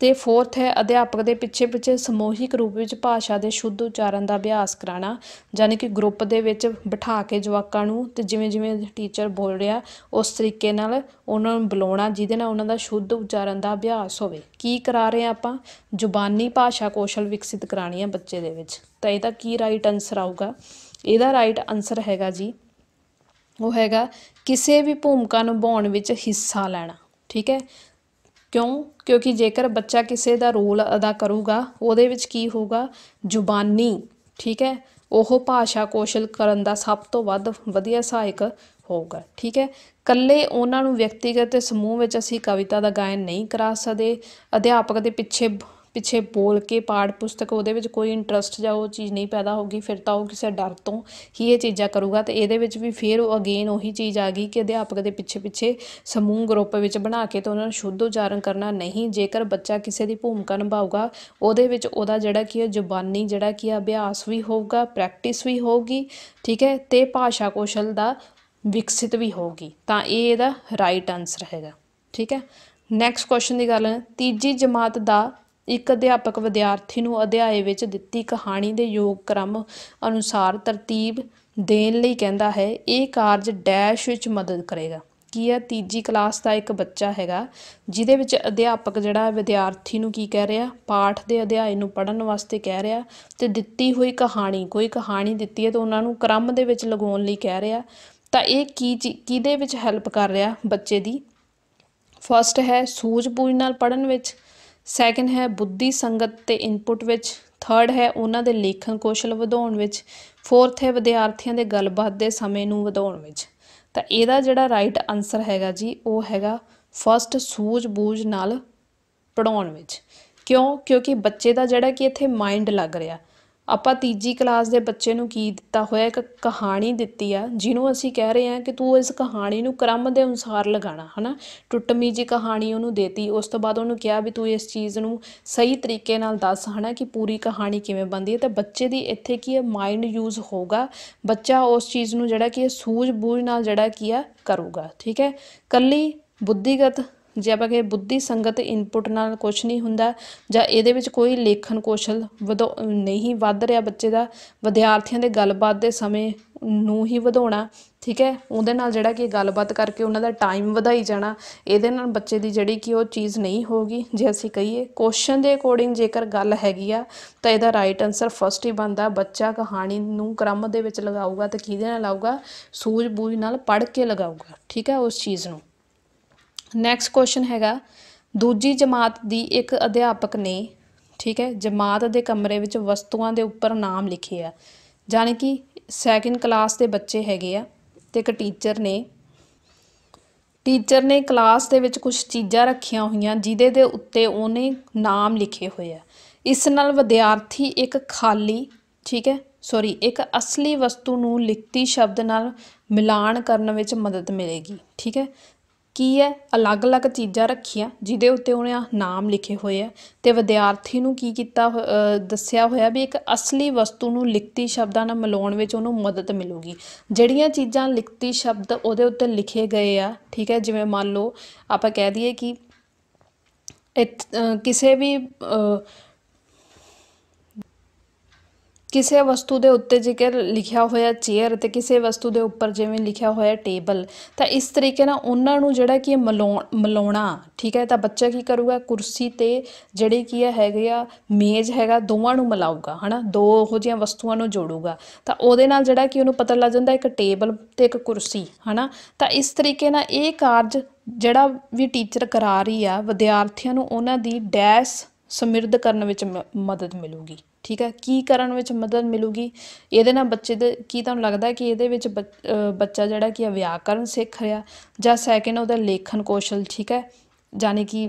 ਤੇ ਫੋਰਥ ਹੈ ਅਧਿਆਪਕ ਦੇ ਪਿੱਛੇ ਪਿੱਛੇ ਸਮੂਹਿਕ ਰੂਪ ਵਿੱਚ ਭਾਸ਼ਾ ਦੇ ਸ਼ੁੱਧ ਉਚਾਰਨ ਦਾ ਅਭਿਆਸ ਕਰਾਣਾ ਯਾਨੀ ਕਿ ਗਰੁੱਪ ਦੇ ਵਿੱਚ ਬਿਠਾ ਕੇ ਜਵਾਕਾਂ ਨੂੰ ਤੇ ਜਿਵੇਂ ਜਿਵੇਂ ਟੀਚਰ ਬੋਲ ਰਿਹਾ ਉਸ ਤਰੀਕੇ ਨਾਲ ਉਹਨਾਂ ਨੂੰ ਬੁਲਾਉਣਾ ਜਿਹਦੇ ਨਾਲ ਉਹਨਾਂ ਦਾ ਸ਼ੁੱਧ ਉਚਾਰਨ ਦਾ ਅਭਿਆਸ ਹੋਵੇ ਕੀ ਕਰਾ ਰਹੇ ਆ ਆਪਾਂ ਜ਼ੁਬਾਨੀ ਭਾਸ਼ਾ ਕੌਸ਼ਲ ਵਿਕਸਿਤ ਕਰਾਣੀ ਆ ਬੱਚੇ ਦੇ ਵਿੱਚ ਤਾਂ ਇਹਦਾ ਕੀ ਰਾਈਟ ਆਨਸਰ ਆਊਗਾ ਇਹਦਾ ਰਾਈਟ ਆਨਸਰ ਹੈਗਾ ਜੀ ਉਹ ਹੈਗਾ ਕਿਸੇ ਵੀ ਭੂਮਿਕਾ ਨਿਭਾਉਣ ਵਿੱਚ ਹਿੱਸਾ ਲੈਣਾ ਠੀਕ ਹੈ ਕਿਉਂ ਕਿਉਂਕਿ ਜੇਕਰ ਬੱਚਾ ਕਿਸੇ ਦਾ ਰੋਲ ਅਦਾ ਕਰੂਗਾ ਉਹਦੇ ਵਿੱਚ ਕੀ ਹੋਊਗਾ ਜ਼ੁਬਾਨੀ ਠੀਕ ਹੈ ਉਹ ਭਾਸ਼ਾ ਕੌਸ਼ਲ ਕਰਨ ਦਾ ਸਭ ਤੋਂ ਵੱਧ ਵਧੀਆ ਸਹਾਇਕ ਹੋਊਗਾ ਠੀਕ ਹੈ ਕੱਲੇ ਉਹਨਾਂ ਨੂੰ ਵਿਅਕਤੀਗਤ ਤੇ ਸਮੂਹ ਵਿੱਚ ਅਸੀਂ ਕਵਿਤਾ ਦਾ ਗਾਇਨ ਨਹੀਂ ਕਰਾ ਸਕਦੇ ਅਧਿਆਪਕ ਦੇ ਪਿੱਛੇ ਪਿੱਛੇ ਬੋਲ ਕੇ ਪਾੜ ਪੁਸਤਕ ਉਹਦੇ ਵਿੱਚ ਕੋਈ ਇੰਟਰਸਟ ਜਾਂ ਉਹ ਚੀਜ਼ ਨਹੀਂ ਪੈਦਾ ਹੋਗੀ ਫਿਰ ਤਾਂ ਉਹ ਕਿਸੇ ਡਰ ਤੋਂ ਹੀ ਇਹ ਚੀਜ਼ਾਂ ਕਰੂਗਾ ਤੇ ਇਹਦੇ ਵਿੱਚ ਵੀ ਫਿਰ ਉਹ ਅਗੇਨ ਉਹੀ ਚੀਜ਼ ਆ ਗਈ ਕਿ ਅਧਿਆਪਕ ਦੇ ਪਿੱਛੇ ਪਿੱਛੇ ਸਮੂਹ ਗਰੁੱਪ ਵਿੱਚ ਬਣਾ ਕੇ ਤੇ ਉਹਨਾਂ ਨੂੰ ਸ਼ੁੱਧ ਉਚਾਰਨ ਕਰਨਾ ਨਹੀਂ ਜੇਕਰ ਬੱਚਾ ਕਿਸੇ ਦੀ ਭੂਮਿਕਾ ਨਿਭਾਊਗਾ ਉਹਦੇ ਵਿੱਚ ਉਹਦਾ ਜਿਹੜਾ ਕੀ ਹੈ ਜ਼ੁਬਾਨੀ ਜਿਹੜਾ ਕੀ ਹੈ ਅਭਿਆਸ ਵੀ ਹੋਊਗਾ ਪ੍ਰੈਕਟਿਸ ਵੀ ਹੋਊਗੀ ਠੀਕ ਹੈ ਤੇ ਭਾਸ਼ਾ ਕੌਸ਼ਲ ਦਾ ਵਿਕਸਿਤ ਵੀ ਹੋਊਗੀ ਤਾਂ ਇਹ ਇਹਦਾ ਰਾਈਟ ਆਨਸਰ ਹੈਗਾ ਠੀਕ ਹੈ ਨੈਕਸਟ ਕੁਐਸਚਨ ਦੀ ਗੱਲ ਤੀਜੀ ਜਮਾਤ ਦਾ ਇੱਕ ਅਧਿਆਪਕ ਵਿਦਿਆਰਥੀ ਨੂੰ ਅਧਿਆਏ ਵਿੱਚ ਦਿੱਤੀ ਕਹਾਣੀ ਦੇ ਯੋਗ ਕ੍ਰਮ ਅਨੁਸਾਰ ਤਰਤੀਬ ਦੇਣ ਲਈ ਕਹਿੰਦਾ ਹੈ ਇਹ ਕਾਰਜ ਡੈਸ਼ ਵਿੱਚ ਮਦਦ ਕਰੇਗਾ ਕੀ ਹੈ ਤੀਜੀ ਕਲਾਸ ਦਾ ਇੱਕ ਬੱਚਾ ਹੈਗਾ ਜਿਹਦੇ ਵਿੱਚ ਅਧਿਆਪਕ ਜਿਹੜਾ ਵਿਦਿਆਰਥੀ ਨੂੰ ਕੀ ਕਹਿ ਰਿਹਾ ਪਾਠ ਦੇ ਅਧਿਆਏ ਨੂੰ ਪੜਨ ਵਾਸਤੇ ਕਹਿ ਰਿਹਾ ਤੇ ਦਿੱਤੀ ਹੋਈ ਕਹਾਣੀ ਕੋਈ ਕਹਾਣੀ ਦਿੱਤੀ ਹੈ ਤਾਂ ਉਹਨਾਂ ਨੂੰ ਕ੍ਰਮ ਦੇ ਵਿੱਚ ਲਗਾਉਣ ਲਈ ਕਹਿ ਰਿਹਾ ਤਾਂ ਇਹ ਕੀ ਕਿਹਦੇ ਵਿੱਚ ਹੈਲਪ ਕਰ ਰਿਹਾ ਬੱਚੇ ਦੀ ਫਸਟ ਹੈ ਸੂਝ-ਬੂਝ ਨਾਲ ਪੜਨ ਵਿੱਚ ਸੈਕਿੰਡ ਹੈ ਬੁੱਧੀ ਸੰਗਤ ਤੇ ਇਨਪੁਟ ਵਿੱਚ ਥਰਡ ਹੈ ਉਹਨਾਂ ਦੇ ਲੇਖਣ ਕੌਸ਼ਲ ਵਧਾਉਣ ਵਿੱਚ ਫੋਰਥ ਹੈ ਵਿਦਿਆਰਥੀਆਂ ਦੇ ਗੱਲਬਾਤ ਦੇ ਸਮੇਂ ਨੂੰ ਵਧਾਉਣ ਵਿੱਚ ਤਾਂ ਇਹਦਾ ਜਿਹੜਾ ਰਾਈਟ ਆਨਸਰ ਹੈਗਾ ਜੀ ਉਹ ਹੈਗਾ ਫਸਟ ਸੂਝ-ਬੂਝ ਨਾਲ ਪੜਾਉਣ ਵਿੱਚ ਕਿਉਂ ਕਿਉਂਕਿ ਬੱਚੇ ਦਾ ਜਿਹੜਾ ਕਿ ਇੱਥੇ ਮਾਈਂਡ ਲੱਗ ਰਿਹਾ ਆਪਾਂ ਤੀਜੀ ਕਲਾਸ ਦੇ ਬੱਚੇ ਨੂੰ ਕੀ ਦਿੱਤਾ ਹੋਇਆ ਇੱਕ ਕਹਾਣੀ ਦਿੱਤੀ ਆ ਜਿਹਨੂੰ ਅਸੀਂ ਕਹਿ ਰਹੇ ਹਾਂ ਕਿ ਤੂੰ ਇਸ ਕਹਾਣੀ ਨੂੰ ਕ੍ਰਮ ਦੇ ਅਨੁਸਾਰ ਲਗਾਣਾ ਹਨਾ ਟੁੱਟਮੀ ਜੀ ਕਹਾਣੀ ਉਹਨੂੰ ਦੇਤੀ ਉਸ ਤੋਂ ਬਾਅਦ ਉਹਨੂੰ ਕਿਹਾ ਵੀ ਤੂੰ ਇਸ ਚੀਜ਼ ਨੂੰ ਸਹੀ ਤਰੀਕੇ ਨਾਲ ਦੱਸ ਹਨਾ ਕਿ ਪੂਰੀ ਕਹਾਣੀ ਕਿਵੇਂ ਬਣਦੀ ਹੈ ਤਾਂ ਬੱਚੇ ਦੀ ਇੱਥੇ ਕੀ ਹੈ ਮਾਈਂਡ ਯੂਜ਼ ਹੋਊਗਾ ਬੱਚਾ ਉਸ ਚੀਜ਼ ਨੂੰ ਜਿਹੜਾ ਕਿ ਸੂਝ ਬੂਝ ਨਾਲ ਜਿਹੜਾ ਕੀ ਆ ਕਰੂਗਾ ਠੀਕ ਹੈ ਕੱਲੀ ਬੁੱਧੀਗਤ ਜੇ ਆਪਾਂ ਕਹੇ ਬੁੱਧੀ ਸੰਗਤ ਇਨਪੁਟ ਨਾਲ ਕੁਝ ਨਹੀਂ ਹੁੰਦਾ ਜਾਂ ਇਹਦੇ ਵਿੱਚ ਕੋਈ ਲੇਖਨ ਕੌਸ਼ਲ ਨਹੀਂ ਵੱਧ ਰਿਹਾ ਬੱਚੇ ਦਾ ਵਿਦਿਆਰਥੀਆਂ ਦੇ ਗੱਲਬਾਤ ਦੇ ਸਮੇਂ ਨੂੰ ਹੀ ਵਧਾਉਣਾ ਠੀਕ ਹੈ ਉਹਦੇ ਨਾਲ ਜਿਹੜਾ ਕਿ ਗੱਲਬਾਤ ਕਰਕੇ ਉਹਨਾਂ ਦਾ ਟਾਈਮ ਵਧਾਈ ਜਾਣਾ ਇਹਦੇ ਨਾਲ ਬੱਚੇ ਦੀ ਜਿਹੜੀ ਕਿ ਉਹ ਚੀਜ਼ ਨਹੀਂ ਹੋਗੀ ਜੇ ਅਸੀਂ ਕਹੀਏ ਕੁਐਸਚਨ ਦੇ ਅਕੋਰਡਿੰਗ ਜੇਕਰ ਗੱਲ ਹੈਗੀ ਆ ਤਾਂ ਇਹਦਾ ਰਾਈਟ ਆਨਸਰ ਫਸਟ ਹੀ ਬਣਦਾ ਬੱਚਾ ਕਹਾਣੀ ਨੂੰ ਕ੍ਰਮ ਦੇ ਵਿੱਚ ਲਗਾਊਗਾ ਤਾਂ ਕਿਹਦੇ ਨਾਲ ਲਾਊਗਾ ਸੂਝ-ਬੂਝ ਨਾਲ ਪੜ੍ਹ ਕੇ ਲਗਾਊਗਾ ਠੀਕ ਹੈ ਉਸ ਚੀਜ਼ ਨੂੰ ਨੈਕਸਟ ਕੁਐਸਚਨ ਹੈਗਾ ਦੂਜੀ ਜਮਾਤ ਦੀ ਇੱਕ ਅਧਿਆਪਕ ਨੇ ਠੀਕ ਹੈ ਜਮਾਤ ਦੇ ਕਮਰੇ ਵਿੱਚ ਵਸਤੂਆਂ ਦੇ ਉੱਪਰ ਨਾਮ ਲਿਖੇ ਆ ਜਾਨੀ ਕਿ ਸੈਕਿੰਡ ਕਲਾਸ ਦੇ ਬੱਚੇ ਹੈਗੇ ਆ ਤੇ ਇੱਕ ਟੀਚਰ ਨੇ ਟੀਚਰ ਨੇ ਕਲਾਸ ਦੇ ਵਿੱਚ ਕੁਝ ਚੀਜ਼ਾਂ ਰੱਖੀਆਂ ਹੋਈਆਂ ਜਿਦੇ ਦੇ ਉੱਤੇ ਉਹਨੇ ਨਾਮ ਲਿਖੇ ਹੋਏ ਆ ਇਸ ਨਾਲ ਵਿਦਿਆਰਥੀ ਇੱਕ ਖਾਲੀ ਠੀਕ ਹੈ ਸੌਰੀ ਇੱਕ ਅਸਲੀ ਵਸਤੂ ਨੂੰ ਲਿਖਤੀ ਸ਼ਬਦ ਨਾਲ ਮਿਲਾਨ ਕਰਨ ਵਿੱਚ ਮਦਦ ਮਿਲੇਗੀ ਠੀਕ ਹੈ ਕੀ ਹੈ ਅਲੱਗ-ਅਲੱਗ ਚੀਜ਼ਾਂ ਰੱਖੀਆਂ ਜਿਹਦੇ ਉੱਤੇ ਉਹਨਾਂ ਨਾਮ ਲਿਖੇ ਹੋਏ ਆ ਤੇ ਵਿਦਿਆਰਥੀ ਨੂੰ ਕੀ ਕੀਤਾ ਦੱਸਿਆ ਹੋਇਆ ਵੀ ਇੱਕ ਅਸਲੀ ਵਸਤੂ ਨੂੰ ਲਿਖਤੀ ਸ਼ਬਦਾਂ ਨਾਲ ਮਿਲਾਉਣ ਵਿੱਚ ਉਹਨੂੰ ਮਦਦ ਮਿਲੂਗੀ ਜਿਹੜੀਆਂ ਚੀਜ਼ਾਂ ਲਿਖਤੀ ਸ਼ਬਦ ਉਹਦੇ ਉੱਤੇ ਲਿਖੇ ਗਏ ਆ ਠੀਕ ਹੈ ਜਿਵੇਂ ਮੰਨ ਲਓ ਆਪਾਂ ਕਹਿ ਦਈਏ ਕਿ ਕਿਸੇ ਵੀ ਕਿਸੇ ਵਸਤੂ ਦੇ ਉੱਤੇ ਜੇਕਰ ਲਿਖਿਆ ਹੋਇਆ ਚੇਅਰ ਤੇ ਕਿਸੇ ਵਸਤੂ ਦੇ ਉੱਪਰ ਜਿਵੇਂ ਲਿਖਿਆ ਹੋਇਆ ਟੇਬਲ ਤਾਂ ਇਸ ਤਰੀਕੇ ਨਾਲ ਉਹਨਾਂ ਨੂੰ ਜਿਹੜਾ ਕੀ ਮਲਾਉਣਾ ਠੀਕ ਹੈ ਤਾਂ ਬੱਚਾ ਕੀ ਕਰੂਗਾ ਕੁਰਸੀ ਤੇ ਜਿਹੜੀ ਕੀ ਹੈਗੇ ਆ ਮੇਜ਼ ਹੈਗਾ ਦੋਵਾਂ ਨੂੰ ਮਲਾਊਗਾ ਹਨਾ ਦੋ ਉਹੋ ਜੀਆਂ ਵਸਤੂਆਂ ਨੂੰ ਜੋੜੂਗਾ ਤਾਂ ਉਹਦੇ ਨਾਲ ਜਿਹੜਾ ਕੀ ਉਹਨੂੰ ਪਤਾ ਲੱਗ ਜਾਂਦਾ ਇੱਕ ਟੇਬਲ ਤੇ ਇੱਕ ਕੁਰਸੀ ਹਨਾ ਤਾਂ ਇਸ ਤਰੀਕੇ ਨਾਲ ਇਹ ਕਾਰਜ ਜਿਹੜਾ ਵੀ ਟੀਚਰ ਕਰਾ ਰਹੀ ਆ ਵਿਦਿਆਰਥੀਆਂ ਨੂੰ ਉਹਨਾਂ ਦੀ ਡੈਸ਼ ਸਮਿਰਧ ਕਰਨ ਵਿੱਚ ਮਦਦ ਮਿਲੂਗੀ ਠੀਕ ਹੈ ਕੀ ਕਰਨ ਵਿੱਚ ਮਦਦ ਮਿਲੂਗੀ ਇਹਦੇ ਨਾਲ ਬੱਚੇ ਦੇ ਕੀ ਤੁਹਾਨੂੰ ਲੱਗਦਾ ਕਿ ਇਹਦੇ ਵਿੱਚ ਬੱਚਾ ਜਿਹੜਾ ਕੀ ਵਿਆਕਰਨ ਸਿੱਖ ਰਿਹਾ ਜਾਂ ਸੈਕਿੰਡ ਉਹਦਾ ਲੇਖਨ ਕੌਸ਼ਲ ਠੀਕ ਹੈ ਯਾਨੀ ਕਿ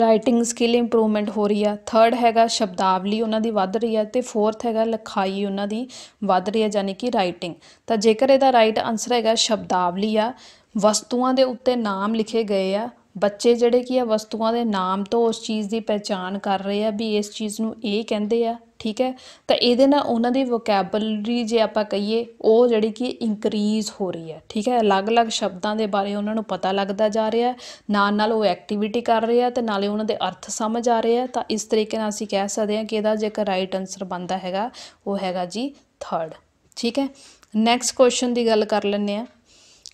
ਰਾਈਟਿੰਗ ਸਕਿੱਲ ਇੰਪਰੂਵਮੈਂਟ ਹੋ ਰਹੀ ਆ ਥਰਡ ਹੈਗਾ ਸ਼ਬਦਾਵਲੀ ਉਹਨਾਂ ਦੀ ਵੱਧ ਰਹੀ ਆ ਤੇ ਫੋਰਥ ਹੈਗਾ ਲਖਾਈ ਉਹਨਾਂ ਦੀ ਵੱਧ ਰਹੀ ਆ ਯਾਨੀ ਕਿ ਰਾਈਟਿੰਗ ਤਾਂ ਜੇਕਰ ਇਹਦਾ ਰਾਈਟ ਆਨਸਰ ਹੈਗਾ ਸ਼ਬਦਾਵਲੀ ਆ ਵਸਤੂਆਂ ਦੇ ਉੱਤੇ ਨਾਮ ਲਿਖੇ ਗਏ ਆ ਬੱਚੇ ਜਿਹੜੇ ਕੀ ਆ ਵਸਤੂਆਂ ਦੇ ਨਾਮ ਤੋਂ ਉਸ ਚੀਜ਼ ਦੀ ਪਛਾਣ ਕਰ ਰਹੇ ਆ ਵੀ ਇਸ ਚੀਜ਼ ਨੂੰ ਇਹ ਕਹਿੰਦੇ ਆ ਠੀਕ ਹੈ ਤਾਂ ਇਹਦੇ ਨਾਲ ਉਹਨਾਂ ਦੀ ਵੋਕੈਬਲਰੀ ਜੇ ਆਪਾਂ ਕਹੀਏ ਉਹ ਜਿਹੜੀ ਕਿ ਇਨਕਰੀਜ਼ ਹੋ ਰਹੀ ਹੈ ਠੀਕ ਹੈ ਅਲੱਗ-ਅਲੱਗ ਸ਼ਬਦਾਂ ਦੇ ਬਾਰੇ ਉਹਨਾਂ ਨੂੰ ਪਤਾ ਲੱਗਦਾ ਜਾ ਰਿਹਾ ਨਾਲ ਨਾਲ ਉਹ ਐਕਟੀਵਿਟੀ ਕਰ ਰਹੇ ਆ ਤੇ ਨਾਲੇ ਉਹਨਾਂ ਦੇ ਅਰਥ ਸਮਝ ਆ ਰਹੇ ਆ ਤਾਂ ਇਸ ਤਰੀਕੇ ਨਾਲ ਅਸੀਂ ਕਹਿ ਸਕਦੇ ਹਾਂ ਕਿ ਇਹਦਾ ਜੇਕਰ ਰਾਈਟ ਆਨਸਰ ਬਣਦਾ ਹੈਗਾ ਉਹ ਹੈਗਾ ਜੀ 3rd ਠੀਕ ਹੈ ਨੈਕਸਟ ਕੁਐਸਚਨ ਦੀ ਗੱਲ ਕਰ ਲੈਂਦੇ ਆ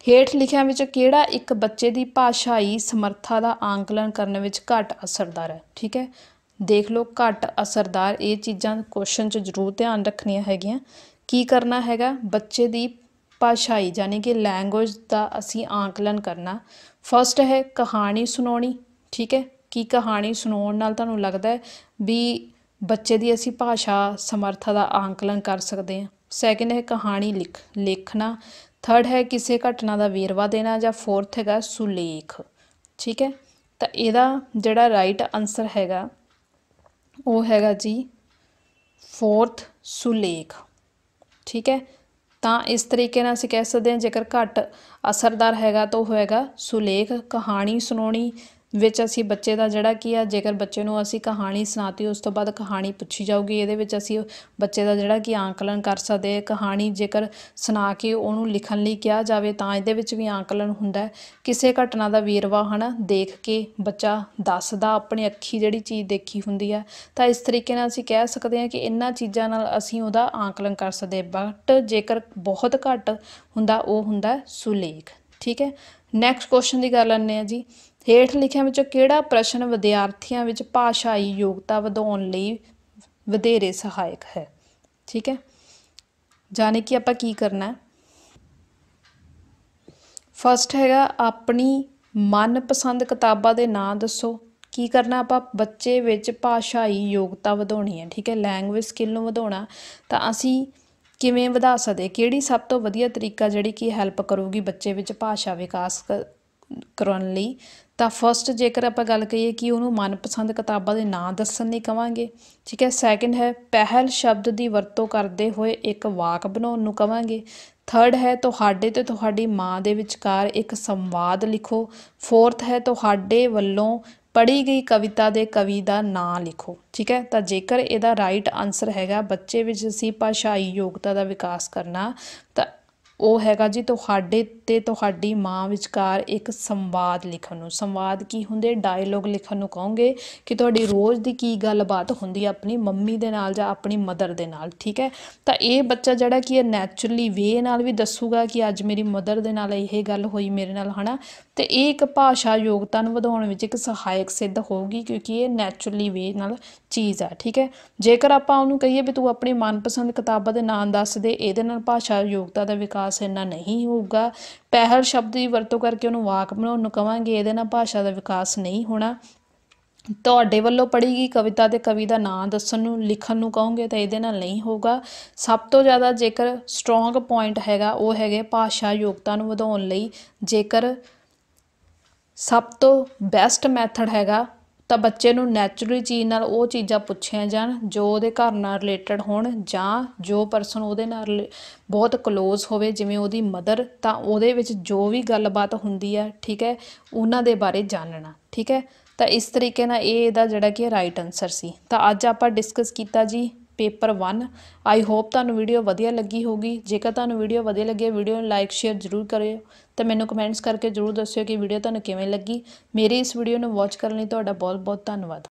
ਹੇਠ ਲਿਖਿਆਂ ਵਿੱਚ ਕਿਹੜਾ ਇੱਕ ਬੱਚੇ ਦੀ ਭਾਸ਼ਾਈ ਸਮਰੱਥਾ ਦਾ ਆਂਕਲਨ ਕਰਨ ਵਿੱਚ ਘੱਟ ਅਸਰਦਾਰ ਹੈ ਠੀਕ ਹੈ ਦੇਖ ਲਓ ਘੱਟ ਅਸਰਦਾਰ ਇਹ ਚੀਜ਼ਾਂ ਕੁਐਸਚਨ 'ਚ ਜ਼ਰੂਰ ਧਿਆਨ ਰੱਖਣੀਆਂ ਹੈਗੀਆਂ ਕੀ ਕਰਨਾ ਹੈਗਾ ਬੱਚੇ ਦੀ ਭਾਸ਼ਾਈ ਯਾਨੀ ਕਿ ਲੈਂਗੁਏਜ ਦਾ ਅਸੀਂ ਆਂਕਲਨ ਕਰਨਾ ਫਸਟ ਹੈ ਕਹਾਣੀ ਸੁਣਾਉਣੀ ਠੀਕ ਹੈ ਕੀ ਕਹਾਣੀ ਸੁਣਾਉਣ ਨਾਲ ਤੁਹਾਨੂੰ ਲੱਗਦਾ ਹੈ ਵੀ ਬੱਚੇ ਦੀ ਅਸੀਂ ਭਾਸ਼ਾ ਸਮਰੱਥਾ ਦਾ ਆਂਕਲਨ ਕਰ ਸਕਦੇ ਹਾਂ ਸੈਕਿੰਡ ਹੈ ਕਹਾਣੀ ਲਿਖ ਲਿਖਣਾ ਥਰਡ ਹੈ ਕਿਸੇ ਘਟਨਾ ਦਾ ਵੇਰਵਾ ਦੇਣਾ ਜਾਂ ਫੋਰਥ ਹੈਗਾ ਸੁਲੇਖ ਠੀਕ ਹੈ ਤਾਂ ਇਹਦਾ ਜਿਹੜਾ ਰਾਈਟ ਆਨਸਰ ਹੈਗਾ ਉਹ ਹੈਗਾ ਜੀ ਫੋਰਥ ਸੁਲੇਖ ਠੀਕ ਹੈ ਤਾਂ ਇਸ ਤਰੀਕੇ ਨਾਲ ਅਸੀਂ ਕਹਿ ਸਕਦੇ ਹਾਂ ਜੇਕਰ ਘਟ ਅਸਰਦਾਰ ਹੈਗਾ ਤਾਂ ਉਹ ਹੋਏਗਾ ਸੁਲੇਖ ਕਹਾਣੀ ਸੁਣਾਉਣੀ ਵਿੱਚ ਅਸੀਂ ਬੱਚੇ ਦਾ ਜਿਹੜਾ ਕੀ ਆ ਜੇਕਰ ਬੱਚੇ ਨੂੰ ਅਸੀਂ ਕਹਾਣੀ ਸੁਣਾਤੀ ਉਸ ਤੋਂ ਬਾਅਦ ਕਹਾਣੀ ਪੁੱਛੀ ਜਾਊਗੀ ਇਹਦੇ ਵਿੱਚ ਅਸੀਂ ਬੱਚੇ ਦਾ ਜਿਹੜਾ ਕੀ ਆਂਕਲਨ ਕਰ ਸਕਦੇ ਕਹਾਣੀ ਜੇਕਰ ਸੁਣਾ ਕੇ ਉਹਨੂੰ ਲਿਖਣ ਲਈ ਕਿਹਾ ਜਾਵੇ ਤਾਂ ਇਹਦੇ ਵਿੱਚ ਵੀ ਆਂਕਲਨ ਹੁੰਦਾ ਕਿਸੇ ਘਟਨਾ ਦਾ ਵੇਰਵਾ ਹਨਾ ਦੇਖ ਕੇ ਬੱਚਾ ਦੱਸਦਾ ਆਪਣੀ ਅੱਖੀ ਜਿਹੜੀ ਚੀਜ਼ ਦੇਖੀ ਹੁੰਦੀ ਆ ਤਾਂ ਇਸ ਤਰੀਕੇ ਨਾਲ ਅਸੀਂ ਕਹਿ ਸਕਦੇ ਹਾਂ ਕਿ ਇਹਨਾਂ ਚੀਜ਼ਾਂ ਨਾਲ ਅਸੀਂ ਉਹਦਾ ਆਂਕਲਨ ਕਰ ਸਕਦੇ ਬਟ ਜੇਕਰ ਬਹੁਤ ਘੱਟ ਹੁੰਦਾ ਉਹ ਹੁੰਦਾ ਸੁਲੇਖ ਠੀਕ ਹੈ ਨੈਕਸਟ ਕੁਐਸਚਨ ਦੀ ਗੱਲ ਲੰਨੇ ਆ ਜੀ ਹੇਠ ਲਿਖਿਆਂ ਵਿੱਚੋਂ ਕਿਹੜਾ ਪ੍ਰਸ਼ਨ ਵਿਦਿਆਰਥੀਆਂ ਵਿੱਚ ਭਾਸ਼ਾਈ ਯੋਗਤਾ ਵਧਾਉਣ ਲਈ ਵਧੇਰੇ ਸਹਾਇਕ ਹੈ ਠੀਕ ਹੈ ਜਾਣੇ ਕਿ ਆਪਾਂ ਕੀ ਕਰਨਾ ਹੈ ਫਸਟ ਹੈਗਾ ਆਪਣੀ ਮਨਪਸੰਦ ਕਿਤਾਬਾਂ ਦੇ ਨਾਂ ਦੱਸੋ ਕੀ ਕਰਨਾ ਆਪਾਂ ਬੱਚੇ ਵਿੱਚ ਭਾਸ਼ਾਈ ਯੋਗਤਾ ਵਧਾਉਣੀ ਹੈ ਠੀਕ ਹੈ ਲੈਂਗੁਏਜ ਸਕਿੱਲ ਨੂੰ ਵਧਾਉਣਾ ਤਾਂ ਅਸੀਂ ਕਿਵੇਂ ਵਧਾ ਸਕਦੇ ਕਿਹੜੀ ਸਭ ਤੋਂ ਵਧੀਆ ਤਰੀਕਾ ਜਿਹੜੀ ਕਿ ਹੈਲਪ ਕਰੂਗੀ ਬੱਚੇ ਵਿੱਚ ਭਾਸ਼ਾ ਵਿਕਾਸ ਕਰਨ ਲਈ ਤਾਂ ਫਸਟ ਜੇਕਰ ਆਪਾਂ ਗੱਲ ਕਰੀਏ ਕਿ ਉਹਨੂੰ ਮਨਪਸੰਦ ਕਿਤਾਬਾਂ ਦੇ ਨਾਂ ਦੱਸਣ ਲਈ ਕਵਾਂਗੇ ਠੀਕ ਹੈ ਸੈਕਿੰਡ ਹੈ ਪਹਿਲ ਸ਼ਬਦ ਦੀ ਵਰਤੋਂ ਕਰਦੇ ਹੋਏ ਇੱਕ ਵਾਕ ਬਣਾਉਣ ਨੂੰ ਕਵਾਂਗੇ ਥਰਡ ਹੈ ਤੁਹਾਡੇ ਤੇ ਤੁਹਾਡੀ ਮਾਂ ਦੇ ਵਿਚਕਾਰ ਇੱਕ ਸੰਵਾਦ ਲਿਖੋ ਫੋਰਥ ਹੈ ਤੁਹਾਡੇ ਵੱਲੋਂ ਪੜ੍ਹੀ ਗਈ ਕਵਿਤਾ ਦੇ ਕਵੀ ਦਾ ਨਾਂ ਲਿਖੋ ਠੀਕ ਹੈ ਤਾਂ ਜੇਕਰ ਇਹਦਾ ਰਾਈਟ ਆਨਸਰ ਹੈਗਾ ਬੱਚੇ ਵਿੱਚ ਅਸੀਂ ਭਾਸ਼ਾਈ ਯੋਗਤਾ ਦਾ ਵਿਕਾਸ ਕਰਨਾ ਤਾਂ ਉਹ ਹੈਗਾ ਜੀ ਤੁਹਾਡੇ ਤੇ ਤੁਹਾਡੀ ਮਾਂ ਵਿਚਕਾਰ ਇੱਕ ਸੰਵਾਦ ਲਿਖਣ ਨੂੰ ਸੰਵਾਦ ਕੀ ਹੁੰਦੇ ਡਾਇਲੋਗ ਲਿਖਣ ਨੂੰ ਕਹੋਗੇ ਕਿ ਤੁਹਾਡੀ ਰੋਜ਼ ਦੀ ਕੀ ਗੱਲਬਾਤ ਹੁੰਦੀ ਹੈ ਆਪਣੀ ਮੰਮੀ ਦੇ ਨਾਲ ਜਾਂ ਆਪਣੀ ਮਦਰ ਦੇ ਨਾਲ ਠੀਕ ਹੈ ਤਾਂ ਇਹ ਬੱਚਾ ਜਿਹੜਾ ਕਿ ਇਹ ਨੇਚਰਲੀ ਵੇ ਨਾਲ ਵੀ ਦੱਸੂਗਾ ਕਿ ਅੱਜ ਮੇਰੀ ਮਦਰ ਦੇ ਨਾਲ ਇਹ ਗੱਲ ਹੋਈ ਮੇਰੇ ਨਾਲ ਹਨਾ ਤੇ ਇਹ ਇੱਕ ਭਾਸ਼ਾ ਯੋਗਤਾ ਨੂੰ ਵਧਾਉਣ ਵਿੱਚ ਇੱਕ ਸਹਾਇਕ ਸਿੱਧ ਹੋਊਗੀ ਕਿਉਂਕਿ ਇਹ ਨੇਚਰਲੀ ਵੇ ਨਾਲ ਚੀਜ਼ ਆ ਠੀਕ ਹੈ ਜੇਕਰ ਆਪਾਂ ਉਹਨੂੰ ਕਹੀਏ ਵੀ ਤੂੰ ਆਪਣੀ ਮਨਪਸੰਦ ਕਿਤਾਬਾਂ ਦੇ ਨਾਮ ਦੱਸ ਦੇ ਇਹਦੇ ਨਾਲ ਭਾਸ਼ਾ ਯੋਗਤਾ ਦਾ ਵਿਕਾਸ ਇੰਨਾ ਨਹੀਂ ਹੋਊਗਾ ਪਹਿਲ ਸ਼ਬਦ ਦੀ ਵਰਤੋਂ ਕਰਕੇ ਉਹਨੂੰ ਵਾਕ ਬਣਾਉਣ ਨੂੰ ਕਵਾਂਗੇ ਇਹਦੇ ਨਾਲ ਭਾਸ਼ਾ ਦਾ ਵਿਕਾਸ ਨਹੀਂ ਹੋਣਾ ਤੁਹਾਡੇ ਵੱਲੋਂ ਪੜ੍ਹੀ ਗਈ ਕਵਿਤਾ ਤੇ ਕਵੀ ਦਾ ਨਾਮ ਦੱਸਣ ਨੂੰ ਲਿਖਣ ਨੂੰ ਕਹੋਗੇ ਤਾਂ ਇਹਦੇ ਨਾਲ ਨਹੀਂ ਹੋਗਾ ਸਭ ਤੋਂ ਜ਼ਿਆਦਾ ਜੇਕਰ ਸਟਰੋਂਗ ਪੁਆਇੰਟ ਹੈਗਾ ਉਹ ਹੈਗੇ ਭਾਸ਼ਾ ਯੋਗਤਾ ਨੂੰ ਵਧਾਉਣ ਲਈ ਜੇਕਰ ਸਭ ਤੋਂ ਬੈਸਟ ਮੈਥਡ ਹੈਗਾ ਤਾਂ ਬੱਚੇ ਨੂੰ ਨੇਚਰਲੀ ਚੀਜ਼ ਨਾਲ ਉਹ ਚੀਜ਼ਾਂ ਪੁੱਛੀਆਂ ਜਾਣ ਜੋ ਉਹਦੇ ਘਰ ਨਾਲ ਰਿਲੇਟਡ ਹੋਣ ਜਾਂ ਜੋ ਪਰਸਨ ਉਹਦੇ ਨਾਲ ਬਹੁਤ ਕਲੋਜ਼ ਹੋਵੇ ਜਿਵੇਂ ਉਹਦੀ ਮਦਰ ਤਾਂ ਉਹਦੇ ਵਿੱਚ ਜੋ ਵੀ ਗੱਲਬਾਤ ਹੁੰਦੀ ਹੈ ਠੀਕ ਹੈ ਉਹਨਾਂ ਦੇ ਬਾਰੇ ਜਾਣਨਾ ਠੀਕ ਹੈ ਤਾਂ ਇਸ ਤਰੀਕੇ ਨਾਲ ਇਹ ਇਹਦਾ ਜਿਹੜਾ ਕਿ ਰਾਈਟ ਆਨਸਰ ਸੀ ਤਾਂ ਅੱਜ ਆਪਾਂ ਡਿਸਕਸ ਕੀਤਾ ਜੀ ਪੇਪਰ 1 ਆਈ ਹੋਪ ਤੁਹਾਨੂੰ ਵੀਡੀਓ ਵਧੀਆ ਲੱਗੀ ਹੋਗੀ ਜੇਕਰ ਤੁਹਾਨੂੰ ਵੀਡੀਓ ਵਧੀਆ ਲੱਗੇ ਵੀਡੀਓ ਨੂੰ ਲਾਈਕ ਸ਼ੇਅਰ ਜ਼ਰੂਰ ਕਰਿਓ ਤੇ ਮੈਨੂੰ ਕਮੈਂਟਸ ਕਰਕੇ ਜ਼ਰੂਰ ਦੱਸਿਓ ਕਿ ਵੀਡੀਓ ਤੁਹਾਨੂੰ ਕਿਵੇਂ ਲੱਗੀ ਮੇਰੀ ਇਸ ਵੀਡੀਓ ਨੂੰ ਵਾਚ ਕਰਨ ਲਈ ਤੁਹਾਡਾ ਬਹੁਤ ਬਹੁਤ ਧੰਨਵਾਦ